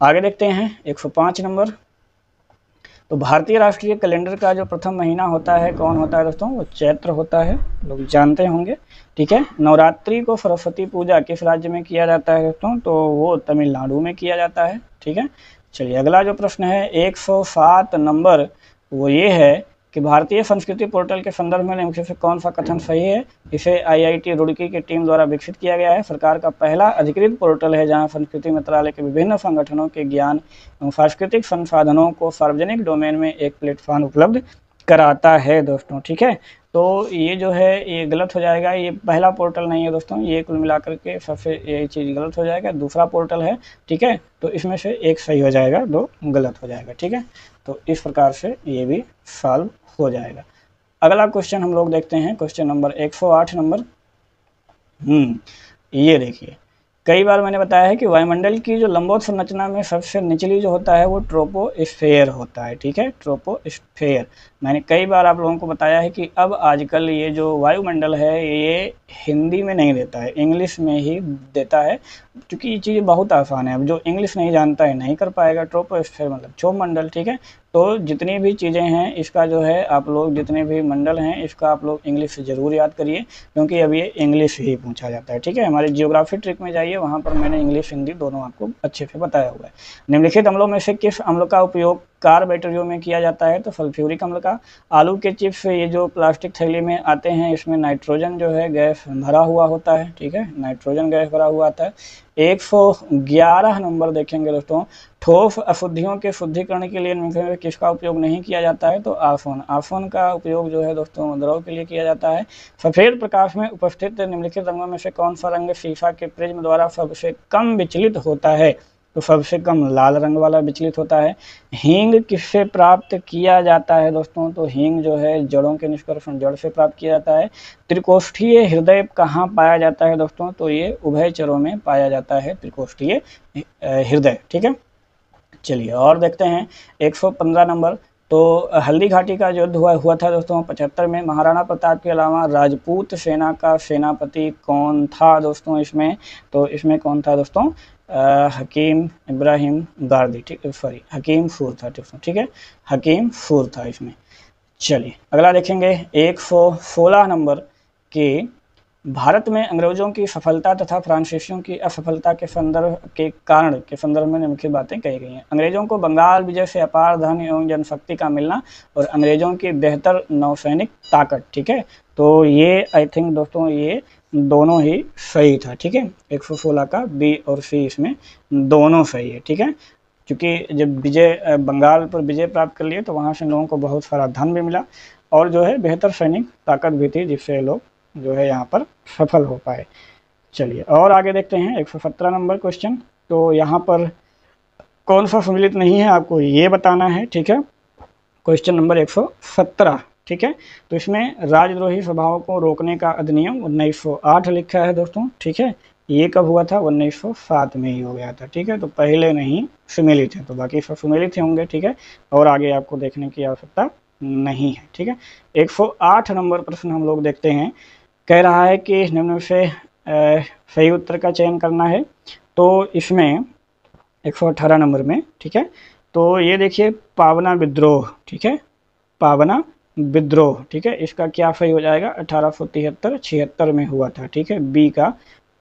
आगे देखते हैं 105 नंबर तो भारतीय राष्ट्रीय कैलेंडर का जो प्रथम महीना होता है कौन होता है दोस्तों वो चैत्र होता है लोग जानते होंगे ठीक है नवरात्रि को सरस्वती पूजा किस राज्य में किया जाता है दोस्तों तो वो तमिलनाडु में किया जाता है ठीक है चलिए अगला जो प्रश्न है 107 नंबर वो ये है कि भारतीय संस्कृति पोर्टल के संदर्भ में निम्नलिखित से कौन सा कथन सही है इसे आईआईटी रुड़की की टीम द्वारा विकसित किया गया है सरकार का पहला अधिकृत पोर्टल है जहां संस्कृति मंत्रालय के विभिन्न संगठनों के ज्ञान एवं सांस्कृतिक संसाधनों को सार्वजनिक डोमेन में एक प्लेटफॉर्म उपलब्ध कराता है दोस्तों ठीक है तो ये जो है ये गलत हो जाएगा ये पहला पोर्टल नहीं है दोस्तों ये कुल मिलाकर के सबसे ये चीज़ गलत हो जाएगा दूसरा पोर्टल है ठीक है तो इसमें से एक सही हो जाएगा दो गलत हो जाएगा ठीक है तो इस प्रकार से ये भी सॉल्व हो जाएगा अगला क्वेश्चन हम लोग देखते हैं क्वेश्चन नंबर एक नंबर हम्म ये देखिए कई बार मैंने बताया है कि वायुमंडल की जो लंबोत संरचना में सबसे निचली जो होता है वो ट्रोपोस्फेयर होता है ठीक है ट्रोपोस्फेयर मैंने कई बार आप लोगों को बताया है कि अब आजकल ये जो वायुमंडल है ये हिंदी में नहीं देता है इंग्लिश में ही देता है क्योंकि ये चीज़ बहुत आसान है अब जो इंग्लिश नहीं जानता है नहीं कर पाएगा ट्रोपोस्फेयर मतलब छो मंडल ठीक है तो जितनी भी चीज़ें हैं इसका जो है आप लोग जितने भी मंडल हैं इसका आप लोग इंग्लिश ज़रूर याद करिए क्योंकि अब ये इंग्लिश ही पूछा जाता है ठीक है हमारे जियोग्राफी ट्रिक में जाइए वहाँ पर मैंने इंग्लिश हिंदी दोनों आपको अच्छे से बताया हुआ है निम्नलिखित अम्लों में से किस अम्ल का उपयोग कार बैटरियों में किया जाता है तो सल्फ्यूरिक अम्ल का आलू के चिप्स ये जो प्लास्टिक थैली में आते हैं इसमें नाइट्रोजन जो है गैस भरा हुआ होता है ठीक है नाइट्रोजन गैस भरा हुआ आता है एक सौ ग्यारह नंबर देखेंगे दोस्तों ठोस अशुद्धियों के शुद्धिकरण के लिए में किसका उपयोग नहीं किया जाता है तो आसोन आसोन का उपयोग जो है दोस्तों द्रव के लिए किया जाता है सफ़ेद प्रकाश में उपस्थित निम्नलिखित रंगों में से कौन सा रंग शीशा के प्रिज्म द्वारा सबसे कम विचलित होता है तो सबसे कम लाल रंग वाला विचलित होता है हींग किससे प्राप्त किया जाता है दोस्तों तो हींग जो है जड़ों के निष्कर्षण जड़ से प्राप्त किया जाता है त्रिकोष्ठीय हृदय कहाँ पाया जाता है दोस्तों तो ये उभयचरों में पाया जाता है त्रिकोष्ठीय हृदय ठीक है चलिए और देखते हैं एक नंबर तो हल्दी घाटी का युद्ध हुआ हुआ था दोस्तों पचहत्तर में महाराणा प्रताप के अलावा राजपूत सेना का सेनापति कौन था दोस्तों इसमें तो इसमें कौन था दोस्तों हकीम इब्राहिम गार्दी ठीक है सॉरी हकीम फूर था ठीक है हकीम फूर था इसमें चलिए अगला देखेंगे एक सौ सोलह नंबर के भारत में अंग्रेज़ों की सफलता तथा फ्रांसीसियों की असफलता के संदर्भ के कारण के संदर्भ में मुख्य बातें कही गई हैं अंग्रेज़ों को बंगाल विजय से अपार धन एवं जनशक्ति का मिलना और अंग्रेज़ों की बेहतर नौसैनिक ताकत ठीक है तो ये आई थिंक दोस्तों ये दोनों ही सही था ठीक है एक सौ सोलह का बी और सी इसमें दोनों सही है ठीक है क्योंकि जब विजय बंगाल पर विजय प्राप्त कर लिए तो वहाँ से लोगों को बहुत सारा धन भी मिला और जो है बेहतर सैनिक ताकत भी थी जिससे लोग जो है यहाँ पर सफल हो पाए चलिए और आगे देखते हैं एक नंबर क्वेश्चन तो यहाँ पर कौन सा सम्मिलित नहीं है आपको ये बताना है ठीक है क्वेश्चन नंबर 117 ठीक है तो इसमें राजद्रोही स्वभाव को रोकने का अधिनियम उन्नीस सौ आठ लिखा है दोस्तों ठीक है ये कब हुआ था उन्नीस सौ सात में ही हो गया था ठीक है तो पहले नहीं सुमेलित है तो बाकी सब सुमेलित होंगे ठीक है और आगे आपको देखने की आवश्यकता नहीं है ठीक है 108 नंबर प्रश्न हम लोग देखते हैं कह रहा है कि निम्न से सही उत्तर का चयन करना है तो इसमें 118 नंबर में ठीक है तो ये देखिए पावना विद्रोह ठीक है पावना विद्रोह ठीक है इसका क्या सही हो जाएगा अठारह सौ तिहत्तर छिहत्तर में हुआ था ठीक है बी का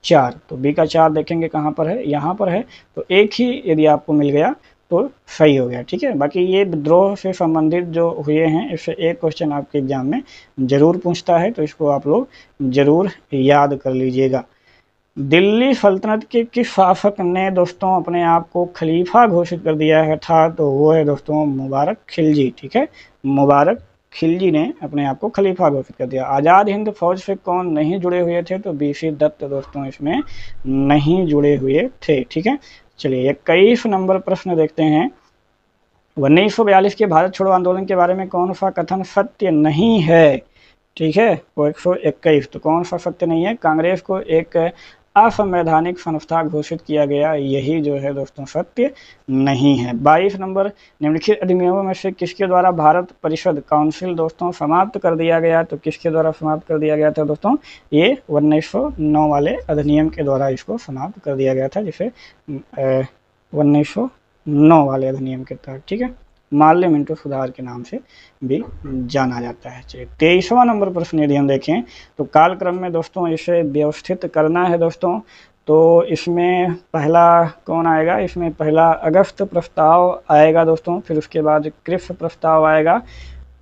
चार तो बी का चार देखेंगे कहाँ पर है यहाँ पर है तो एक ही यदि आपको मिल गया तो सही हो गया ठीक है बाकी ये विद्रोह से संबंधित जो हुए हैं इससे एक क्वेश्चन आपके एग्जाम में ज़रूर पूछता है तो इसको आप लोग ज़रूर याद कर लीजिएगा दिल्ली सल्तनत के किस शासक ने दोस्तों अपने आप को खलीफा घोषित कर दिया है था तो वो है दोस्तों मुबारक खिलजी ठीक है मुबारक खिलजी ने अपने आप को खलीफा घोषित कर दिया आज़ाद हिंद फौज से कौन नहीं जुड़े हुए थे तो बीसी दत्त दोस्तों इसमें नहीं जुड़े हुए थे ठीक है चलिए इक्कीस नंबर प्रश्न देखते हैं उन्नीस सौ बयालीस के भारत छोड़ो आंदोलन के बारे में कौन सा कथन सत्य नहीं है ठीक है वो एक सौ इक्कीस तो कौन सा सत्य नहीं है कांग्रेस को एक असंवैधानिक संस्था घोषित किया गया यही जो है दोस्तों सत्य नहीं है बाईस नंबर निम्नलिखित अधिनियमों में से किसके द्वारा भारत परिषद काउंसिल दोस्तों समाप्त कर दिया गया तो किसके द्वारा समाप्त कर दिया गया था दोस्तों ये उन्नीस वाले अधिनियम के द्वारा इसको समाप्त कर दिया गया था जिसे उन्नीस वाले अधिनियम के तहत ठीक है मिंटो सुधार के नाम से भी जाना जाता है चलिए तेईसवा नंबर प्रश्न यदि हम देखें तो कालक्रम में दोस्तों इसे व्यवस्थित करना है दोस्तों तो इसमें पहला कौन आएगा इसमें पहला अगस्त प्रस्ताव आएगा दोस्तों फिर उसके बाद कृष प्रस्ताव आएगा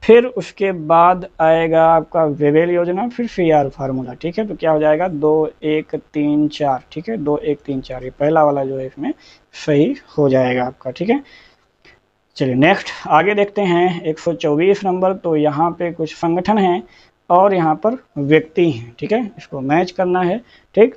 फिर उसके बाद आएगा आपका वेवेल योजना फिर सी आर फार्मूला ठीक है तो क्या हो जाएगा दो एक तीन चार ठीक है दो एक तीन चार ये पहला वाला जो है इसमें सही हो जाएगा आपका ठीक है चलिए नेक्स्ट आगे देखते हैं 124 नंबर तो यहाँ पे कुछ संगठन हैं और यहाँ पर व्यक्ति हैं ठीक है इसको मैच करना है ठीक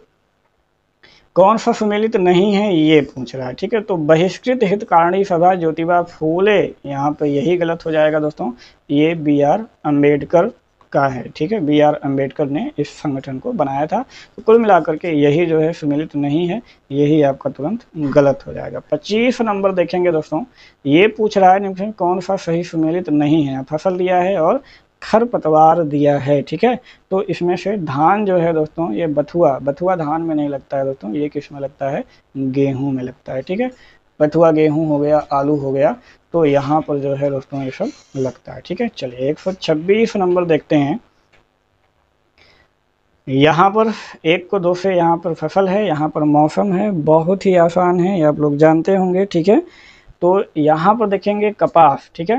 कौन सा सुमेलित नहीं है ये पूछ रहा है ठीक है तो बहिष्कृत हितकारिणी सभा ज्योतिबा फूले यहाँ पे यही गलत हो जाएगा दोस्तों ये बी आर अम्बेडकर का है ठीक है बी आर अम्बेडकर ने इस संगठन को बनाया था तो कुल मिलाकर के यही जो है सुमिलित नहीं है यही आपका तुरंत गलत हो जाएगा पच्चीस नंबर देखेंगे दोस्तों ये पूछ रहा है कौन सा सही सुमिलित नहीं है फसल दिया है और खरपतवार दिया है ठीक है तो इसमें से धान जो है दोस्तों ये बथुआ बथुआ धान में नहीं लगता है दोस्तों ये किस में लगता है गेहूं में लगता है ठीक है बथुआ गेहूँ हो गया आलू हो गया तो यहाँ पर जो है दोस्तों ये सब लगता है ठीक है चलिए एक नंबर देखते हैं यहाँ पर एक को दो से यहाँ पर फसल है यहाँ पर मौसम है बहुत ही आसान है ये आप लोग जानते होंगे ठीक है तो यहाँ पर देखेंगे कपास ठीक है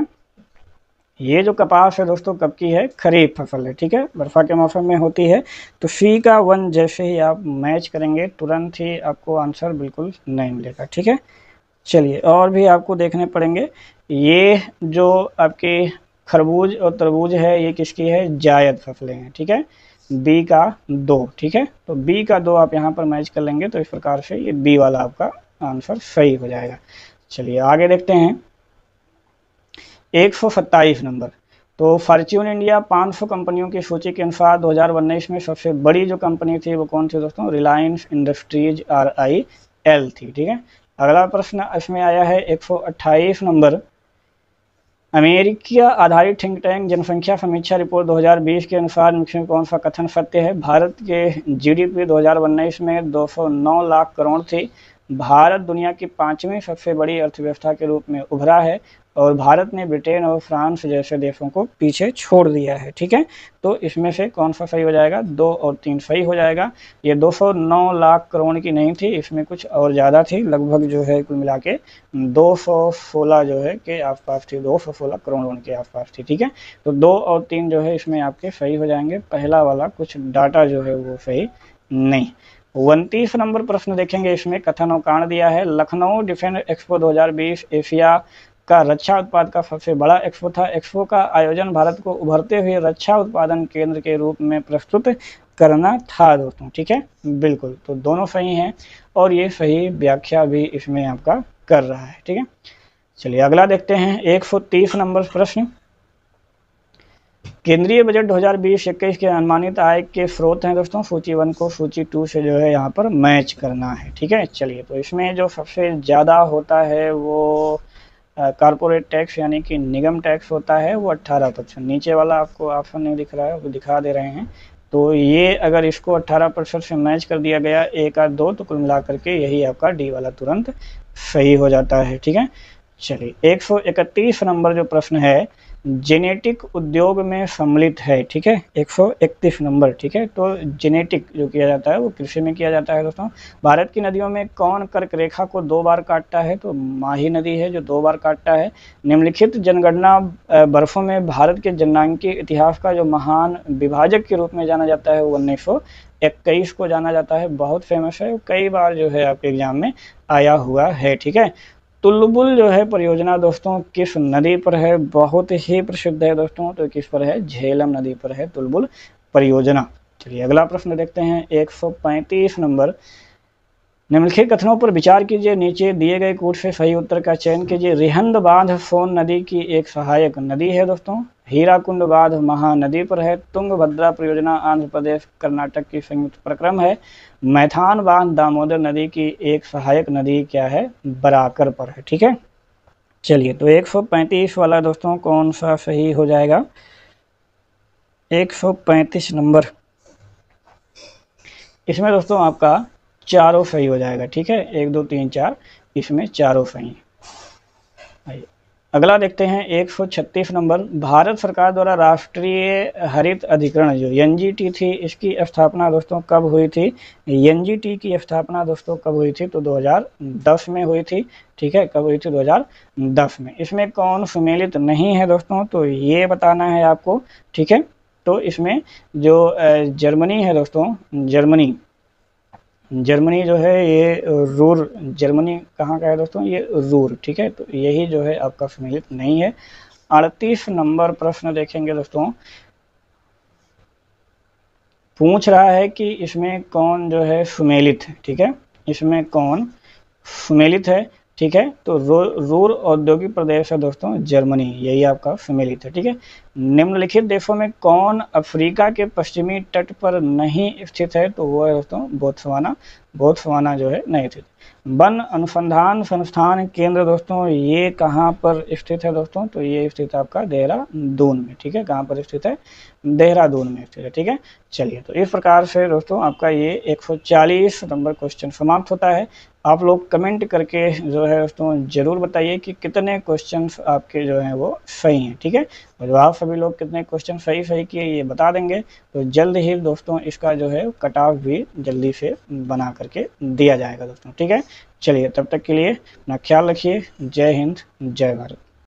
ये जो कपास है दोस्तों कब की है खरीफ फसल है ठीक है बर्फा के मौसम में होती है तो सी का वन जैसे ही आप मैच करेंगे तुरंत ही आपको आंसर बिल्कुल नहीं मिलेगा ठीक है चलिए और भी आपको देखने पड़ेंगे ये जो आपके खरबूज और तरबूज है ये किसकी है जायद फसलें हैं ठीक है बी का दो ठीक है तो बी का दो आप यहाँ पर मैच कर लेंगे तो इस प्रकार से ये बी वाला आपका आंसर सही हो जाएगा चलिए आगे देखते हैं एक सौ सत्ताईस नंबर तो फॉर्च्यून इंडिया 500 कंपनियों की सूची के अनुसार दो हज़ार उन्नीस में सबसे बड़ी जो कंपनी थी वो कौन थी दोस्तों Reliance Industries R I L थी ठीक है अगला प्रश्न इसमें आया है 128 नंबर अमेरिका आधारित थिंक टैंक जनसंख्या समीक्षा रिपोर्ट 2020 के अनुसार मुख्य कौन सा कथन सत्य है भारत के जीडीपी 2019 में 209 लाख करोड़ थी भारत दुनिया की पांचवी सबसे बड़ी अर्थव्यवस्था के रूप में उभरा है और भारत ने ब्रिटेन और फ्रांस जैसे देशों को पीछे छोड़ दिया है ठीक है तो इसमें से कौन सा सही हो जाएगा दो और तीन सही हो जाएगा ये 209 लाख करोड़ की नहीं थी इसमें कुछ और ज़्यादा थी लगभग जो है कुल मिला के दो जो है के आसपास थी सोलह करोड़ के आसपास थी ठीक है तो दो और तीन जो है इसमें आपके सही हो जाएंगे पहला वाला कुछ डाटा जो है वो सही नहीं उनतीस नंबर प्रश्न देखेंगे इसमें कथन और कांड दिया है लखनऊ डिफेंस एक्सपो 2020 एशिया का रक्षा उत्पाद का सबसे बड़ा एक्सपो था एक्सपो का आयोजन भारत को उभरते हुए रक्षा उत्पादन केंद्र के रूप में प्रस्तुत करना था दोस्तों ठीक है बिल्कुल तो दोनों सही हैं और ये सही व्याख्या भी इसमें आपका कर रहा है ठीक है चलिए अगला देखते हैं एक नंबर प्रश्न केंद्रीय बजट 2020-21 के अनुमानित आय के स्रोत हैं दोस्तों सूची वन को सूची टू से जो है यहाँ पर मैच करना है ठीक है चलिए तो इसमें जो सबसे ज़्यादा होता है वो कारपोरेट टैक्स यानी कि निगम टैक्स होता है वो 18 परसेंट नीचे वाला आपको ऑप्शन नहीं दिख रहा है वो दिखा दे रहे हैं तो ये अगर इसको 18 परसेंट से मैच कर दिया गया एक आठ दो तो कुल मिला करके यही आपका डी वाला तुरंत सही हो जाता है ठीक है चलिए 131 नंबर जो प्रश्न है जेनेटिक उद्योग में सम्मिलित है ठीक है 131 नंबर ठीक है तो जेनेटिक जो किया जाता है वो कृषि में किया जाता है दोस्तों भारत की नदियों में कौन कर्क रेखा को दो बार काटता है तो माही नदी है जो दो बार काटता है निम्नलिखित जनगणना बर्फों में भारत के जनांकी इतिहास का जो महान विभाजक के रूप में जाना जाता है वो उन्नीस इक्कीस को जाना जाता है बहुत फेमस है कई बार जो है आपके एग्जाम में आया हुआ है ठीक है तुलबुल जो है परियोजना दोस्तों किस नदी पर है बहुत ही प्रसिद्ध है दोस्तों तो किस पर है झेलम नदी पर है तुलबुल परियोजना चलिए अगला प्रश्न देखते हैं 135 नंबर निम्नलिखित कथनों पर विचार कीजिए नीचे दिए गए कूट से सही उत्तर का चयन कीजिए रिहंद बांध सोन नदी की एक सहायक नदी है दोस्तों हीराकुंड बांध महानदी पर है तुंग भद्रा परियोजना आंध्र प्रदेश कर्नाटक की संयुक्त प्रक्रम है मैथान बांध दामोदर नदी की एक सहायक नदी क्या है बराकर पर है ठीक है चलिए तो 135 वाला दोस्तों कौन सा सही हो जाएगा 135 नंबर इसमें दोस्तों आपका चारों सही हो जाएगा ठीक है एक दो तीन चार इसमें चारों सही आइए अगला देखते हैं 136 नंबर भारत सरकार द्वारा राष्ट्रीय हरित अधिकरण जो एन थी इसकी स्थापना दोस्तों कब हुई थी एन की स्थापना दोस्तों कब हुई थी तो 2010 में हुई थी ठीक है कब हुई थी 2010 में इसमें कौन सुमेलित नहीं है दोस्तों तो ये बताना है आपको ठीक है तो इसमें जो जर्मनी है दोस्तों जर्मनी जर्मनी जो है ये रूर जर्मनी कहाँ का है दोस्तों ये रूर ठीक है तो यही जो है आपका सम्मिलित नहीं है अड़तीस नंबर प्रश्न देखेंगे दोस्तों पूछ रहा है कि इसमें कौन जो है सुमेलित ठीक है इसमें कौन सुमेलित है ठीक है तो रो, रूर औद्योगिक प्रदेश है दोस्तों जर्मनी यही आपका सम्मिलित था ठीक है निम्नलिखित देशों में कौन अफ्रीका के पश्चिमी तट पर नहीं स्थित है तो वो है दोस्तों बोत्सवाना बोत्सवाना जो है नहीं स्थित वन अनुसंधान संस्थान केंद्र दोस्तों ये कहाँ पर स्थित है दोस्तों तो ये स्थित है आपका देहरादून में ठीक है कहाँ पर स्थित है देहरादून में स्थित है ठीक है चलिए तो इस प्रकार से दोस्तों आपका ये 140 नंबर क्वेश्चन समाप्त होता है आप लोग कमेंट करके जो है दोस्तों ज़रूर बताइए कि कितने क्वेश्चन आपके जो हैं वो सही हैं ठीक है और आप सभी लोग कितने क्वेश्चन सही सही किए ये बता देंगे तो जल्द ही दोस्तों इसका जो है कट ऑफ भी जल्दी से बना करके दिया जाएगा दोस्तों ठीक है चलिए तब तक के लिए अपना ख्याल रखिए जय हिंद जय भारत